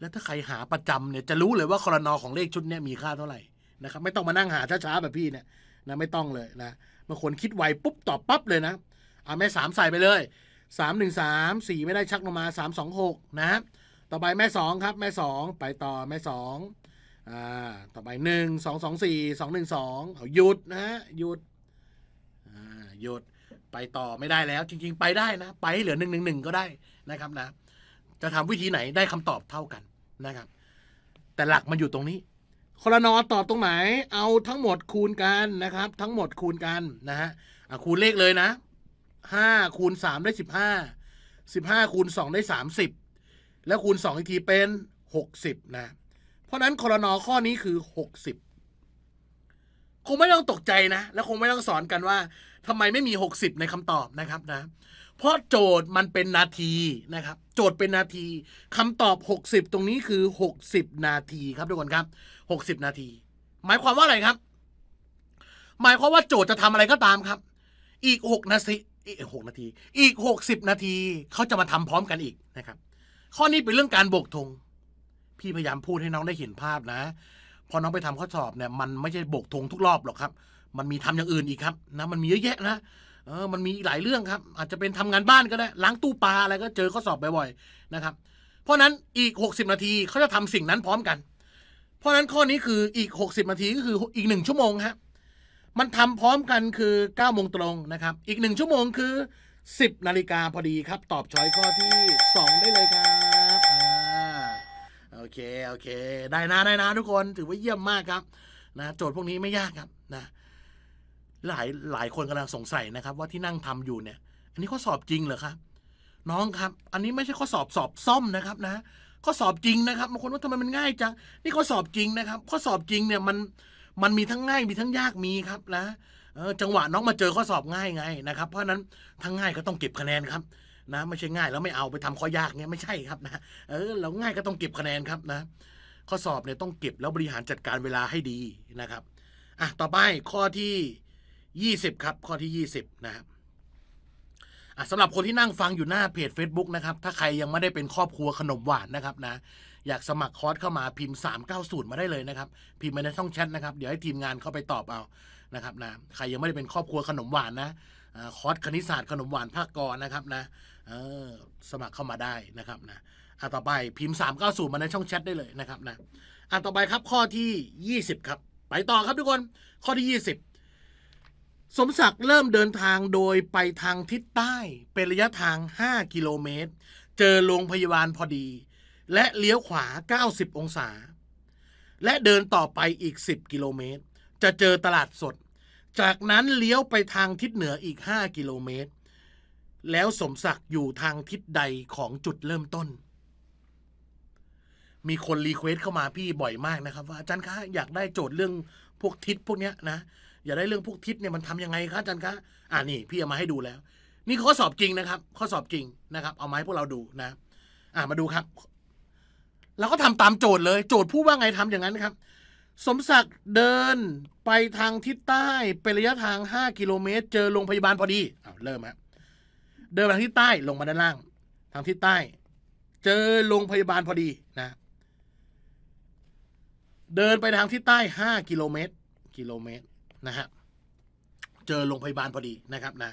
แล้วถ้าใครหาประจำเนี่ยจะรู้เลยว่าคอรนอของเลขชุดเนี่ยมีค่าเท่าไหร่นะครับไม่ต้องมานั่งหาช้าๆ แบบพี่เนี่ยนะไม่ต้องเลยนะบางคนคิดไวปุ๊บตอบปั๊บเลยนะเอาแม่สามใส่ไปเลยสสาามหนึ่งมสี่ไม่ได้ชักลงมาสสามองหกนะต่อไปแม่สองครับ แม่สองไปต่อแม่สอ่าต่อไปหนึ่งสองสองสสี่องหนึ่งงสอหยุดนะหยุดอ่าหยุดไปต่อไม่ได้แล้วจริง ๆ ไปได้นะ ไปเหลือหนึ่่่งงงหหนนึึก็ได้นะครับนะจะทำวิธีไหนได้คำตอบเท่ากันนะครับแต่หลักมันอยู่ตรงนี้คลนอตอบตรงไหน เอาทั้งหมดคูณกันนะครับ ทั้งหมดคูณกันนะฮะคูณเลขเลยนะห้าคูณสามได้สิบห้า สิบห้าคูณสองได้สามสิบ แล้วคูณสองอีกทีเป็นหกสิบนะ เพราะนั้นคอรนอข้อนี้คือหกสิบ คงไม่ต้องตกใจนะ และคงไม่ต้องสอนกันว่าทำไมไม่มีหกสิบในคำตอบนะครับนะ เพราะโจทย์มันเป็นนาทีนะครับ โจทย์เป็นนาทีคำตอบหกสิบตรงนี้คือหกสิบนาทีครับทุกคนครับ หกสิบนาที หมายความว่าอะไรครับ หมายความว่าโจทย์จะทำอะไรก็ตามครับ อีกหกนาทีอีกหกนาที อีกหกสิบนาทีเขาจะมาทำพร้อมกันอีกนะครับ ข้อนี้เป็นเรื่องการบกธงพี่พยายามพูดให้น้องได้เห็นภาพนะพอน้องไปทำข้อสอบเนี่ย มันไม่ใช่บกธงทุกรอบหรอกครับ มันมีทำอย่างอื่นอีกครับนะมันมีเยอะแยะนะเออมันมีหลายเรื่องครับ อาจจะเป็นทำงานบ้านก็ได้ล้างตู้ปลาอะไรก็เจอข้อสอบบ่อยๆนะครับ เพราะนั้นอีกหกสิบนาทีเขาจะทำสิ่งนั้นพร้อมกัน เพราะนั้นข้อนี้คืออีกหกสิบนาทีก็คืออีกหนึ่งชั่วโมงครับมันทำพร้อมกันคือ9โมงตรงนะครับ อีกหนึ่งชั่วโมงคือ10นาฬิกาพอดีครับ ตอบช้อยข้อที่ 2 ได้เลยครับโอเคโอเค ได้นะได้นะ ทุกคนถือว่าเยี่ยมมากครับนะโจทย์พวกนี้ไม่ยากครับนะ หลายหลายคนกำลังสงสัยนะครับ ว่าที่นั่งทำอยู่เนี่ย อันนี้ข้อสอบจริงเหรอครับน้องครับ อันนี้ไม่ใช่ข้อสอบสอบซ่อมนะครับนะ ข้อสอบจริงนะครับบางคนว่าทำไมมันง่ายจังนี่ข้อสอบจริงนะครับ ข้อสอบจริงเนี่ยมันมันมีทั้งง่ายมีทั้งยากมีครับนะจังหวะน้องมาเจอข้อสอบง่ายไง นะครับ เพราะนั้นทั้งง่ายก็ต้องเก็บคะแนนครับ นะ ไม่ใช่ง่ายแล้วไม่เอาไปทำข้อยากเนี่ยไม่ใช่ครับนะเออเราง่ายก็ต้องเก็บคะแนนครับนะ ข้อสอบเนี่ยต้องเก็บแล้วบริหารจัดการเวลาให้ดีนะครับอ่ะต่อไปข้อที่ 20 ครับ ข้อที่20นะครับสำหรับคนที่นั่งฟังอยู่หน้าเพจ Facebook นะครับ ถ้าใครยังไม่ได้เป็นครอบครัวขนมหวานนะครับนะอยากสมัครคอร์สเข้ามาพิมพ์ 390 มาได้เลยนะครับพิมพ์มาในช่องแชทนะครับเดี๋ยวให้ทีมงานเข้าไปตอบเอานะครับนะใครยังไม่ได้เป็นครอบครัวขนมหวานนะคอร์สคณิตศาสตร์ขนมหวานภาคกรนะครับนะสมัครเข้ามาได้นะครับนะอันต่อไปพิมพ์ 390 มาในช่องแชทได้เลยนะครับนะอันต่อไปครับข้อที่ 20 ครับไปต่อครับทุกคนข้อที่ 20 สมศักดิ์เริ่มเดินทางโดยไปทางทิศใต้เป็นระยะทาง 5 กิโลเมตร เจอโรงพยาบาลพอดีและเลี้ยวขวา 90 องศา และเดินต่อไปอีก 10 กิโลเมตร จะเจอตลาดสด จากนั้นเลี้ยวไปทางทิศเหนืออีก 5 กิโลเมตร แล้วสมศักดิ์อยู่ทางทิศใดของจุดเริ่มต้น มีคนรีเควสเข้ามาพี่บ่อยมากนะครับว่าอาจารย์คะอยากได้โจทย์เรื่องพวกทิศพวกเนี้ยนะ อย่าได้เรื่องพวกทิศเนี่ยมันทํำยังไงคะอาจารย์คะอ่านี่พี่เอามาให้ดูแล้ว นี่ข้อสอบจริงนะครับ ข้อสอบจริงนะครับเอาไม้พวกเราดูนะ อ่ามาดูครับเราก็ทำตามโจทย์เลย โจทย์พูดว่าไงทำอย่างนั้นครับ สมศักดิ์เดินไปทางทิศใต้เป็นระยะทาง5กิโลเมตร เจอโรงพยาบาลพอดีอ้าวเริ่มฮะเดินไปทางทิศใต้ลงมาด้านล่าง ทางทิศใต้ เจอโรงพยาบาลพอดีนะเดินไปทางทิศใต้5กิโลเมตร กิโลเมตรนะฮะเจอโรงพยาบาลพอดีนะครับนะ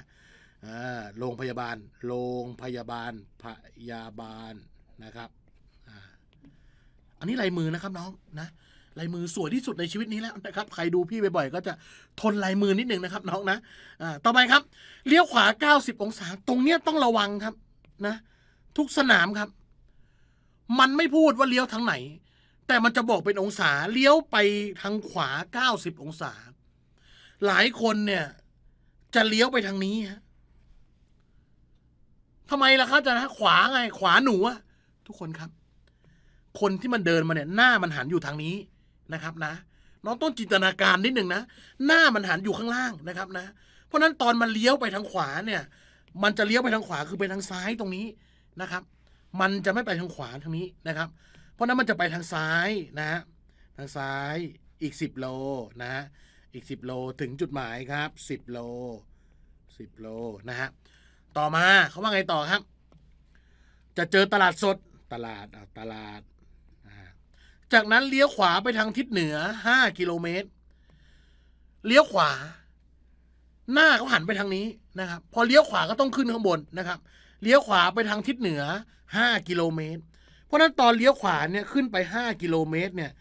โรงพยาบาลโรงพยาบาลพยาบาลนะครับนนี้ลายมือนะครับ น้อง นะลายมือ สวยที่สุดในชีวิตนี้แล้วนะครับใครดูพี่บ่อย ๆ ก็จะทนลายมือนิดหนึ่งนะครับ น้องนะอ่าต่อไปครับ เลี้ยวขวา 90องศาตรงเนี้ยต้องระวังครับ นะ ทุกสนามครับ มันไม่พูดว่าเลี้ยวทางไหน แต่มันจะบอกเป็นองศา เลี้ยวไปทางขวา 90องศา หลายคนเนี่ย จะเลี้ยวไปทางนี้ฮะทำไมล่ะครับจะนะขวาไง ขวาหนูอะทุกคนครับคนที่มันเดินมาเนี่ยหน้ามันหันอยู่ทางนี้นะครับนะ น้องต้นจินตนาการนิดหนึ่งนะหน้ามันหันอยู่ข้างล่างนะครับนะเพราะนั้นตอนมันเลี้ยวไปทางขวาเนี่ยมันจะเลี้ยวไปทางขวาคือไปทางซ้ายตรงนี้นะครับ มันจะไม่ไปทางขวาทางนี้นะครับ เพราะนั้นมันจะไปทางซ้ายนะทางซ้ายอีก 10โลนะฮะอีก 10 โลถึงจุดหมายครับ 10โล10โลนะฮะต่อมาเขาว่าไงต่อครับ จะเจอตลาดสดตลาดตลาดจากนั้นเลี้ยวขวาไปทางทิศเหนือห้ากิโลเมตร เลี้ยวขวา หน้าเขาหันไปทางนี้นะครับ พอเลี้ยวขวาก็ต้องขึ้นข้างบนนะครับเลี้ยวขวาไปทางทิศเหนือห้ากิโลเมตร เพราะนั้นตอนเลี้ยวขวาเนี่ยขึ้นไปห้ากิโลเมตรเนี่ย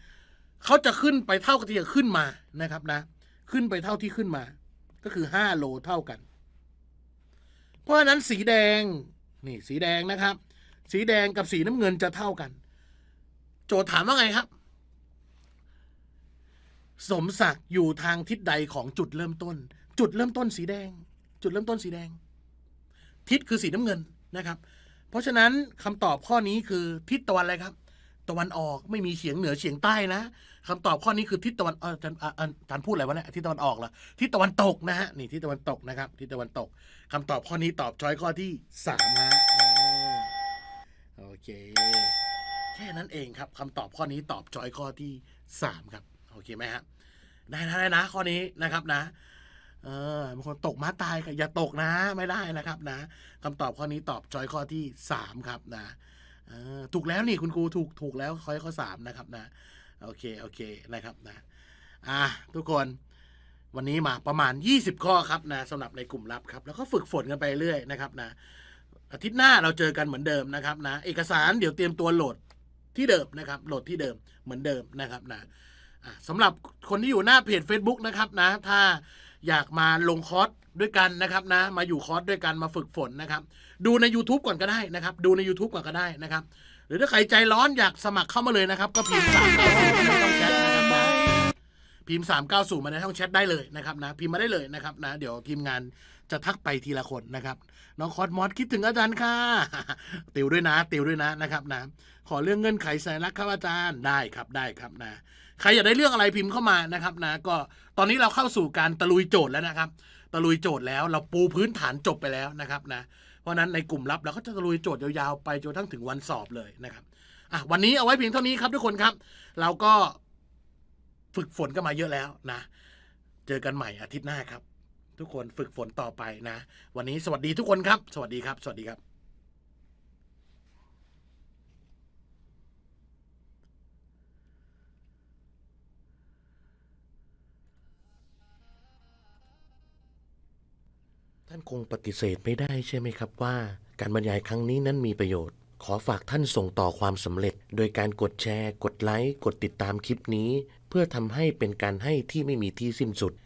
เขาจะขึ้นไปเท่ากับที่จะขึ้นมานะครับนะ ขึ้นไปเท่าที่ขึ้นมา ก็คือห้าโลเท่ากัน เพราะฉะนั้นสีแดงนี่สีแดงนะครับ สีแดงกับสีน้ำเงินจะเท่ากันโจทย์ถามว่าไงครับ สมศักดิ์อยู่ทางทิศใดของจุดเริ่มต้น จุดเริ่มต้นสีแดง จุดเริ่มต้นสีแดง ทิศคือสีน้ำเงินนะครับ เพราะฉะนั้นคำตอบข้อนี้คือ ทิศตะวันอะไรครับ ตะวันออกไม่มีเฉียงเหนือเฉียงใต้นะคำตอบข้อนี้คือทิศตะวันอาจารย์อาจารย์พูดอะไรวะเนี่ยทิศตะวันออกเหรอทิศตะวันตกนะฮะนี่ทิศตะวันตกนะครับทิศตะวันตก คำตอบข้อนี้ตอบช้อยข้อที่สามนะโอเคแค่นั้นเองครับคำตอบข้อนี้ตอบจอยข้อที่ 3 ครับโอเคไหมฮะได้นะได้นะข้อนี้นะครับนะเออบางคนตกม้าตายก็อย่าตกนะไม่ได้นะครับนะคำตอบข้อนี้ตอบจอยข้อที่3ครับนะถูกแล้วนี่คุณครูถูกถูกแล้วข้อข้อสามนะครับนะโอเคโอเคนะครับนะอ่ะทุกคน วันนี้มาประมาณ 20 ข้อครับนะสำหรับในกลุ่มลับครับ แล้วก็ฝึกฝนกันไปเรื่อยนะครับนะอาทิตย์หน้าเราเจอกันเหมือนเดิมนะครับนะเอกสารเดี๋ยวเตรียมตัวโหลดที่เดิมนะครับโหลดที่เดิมเหมือนเดิมนะครับนะสำหรับคนที่อยู่หน้าเพจ Facebook นะครับนะ ถ้าอยากมาลงคอร์สด้วยกันนะครับนะ มาอยู่คอร์สด้วยกันมาฝึกฝนนะครับ ดูใน YouTube ก่อนก็ได้นะครับ ดูใน YouTube ก่อนก็ได้นะครับ หรือถ้าใครใจร้อนอยากสมัครเข้ามาเลยนะครับ ก็พิมพ์สามเก้าศูนย์ในช่องแชทนะครับนะพิมพ์สามเก้าศูนย์มาในช่องแชทได้เลยนะครับนะพิมพ์มาได้เลยนะครับนะ เดี๋ยวทีมงานจะทักไปทีละคนนะครับน้องคอดมอดคิดถึงอาจารย์ค่ะติวด้วยนะติวด้วยนะนะครับนะ ขอเรื่องเงื่อนไขสนรลักครับอาจารย์ได้ครับได้ครับนะใครอยากได้เรื่องอะไรพิมพ์เข้ามานะครับ นะก็ตอนนี้เราเข้าสู่การตะลุยโจทย์แล้วนะครับ ตะลุยโจทย์แล้ว เราปูพื้นฐานจบไปแล้วนะครับนะ เพราะนั้นในกลุ่มลับเราก็จะตะลุยโจทย์ยาวๆไปจนทั้งถึงวันสอบเลยนะครับอ่ะวันนี้เอาไว้เพียงเท่านี้ครับทุกคนครับ เราก็ฝึกฝนกันมาเยอะแล้วนะ เจอกันใหม่อาทิตย์หน้าครับทุกคนฝึกฝนต่อไปนะ วันนี้สวัสดีทุกคนครับ สวัสดีครับ สวัสดีครับ ท่านคงปฏิเสธไม่ได้ใช่ไหมครับว่า การบรรยายครั้งนี้นั้นมีประโยชน์ ขอฝากท่านส่งต่อความสำเร็จ โดยการกดแชร์ กดไลค์ กดติดตามคลิปนี้ เพื่อทำให้เป็นการให้ที่ไม่มีที่สิ้นสุด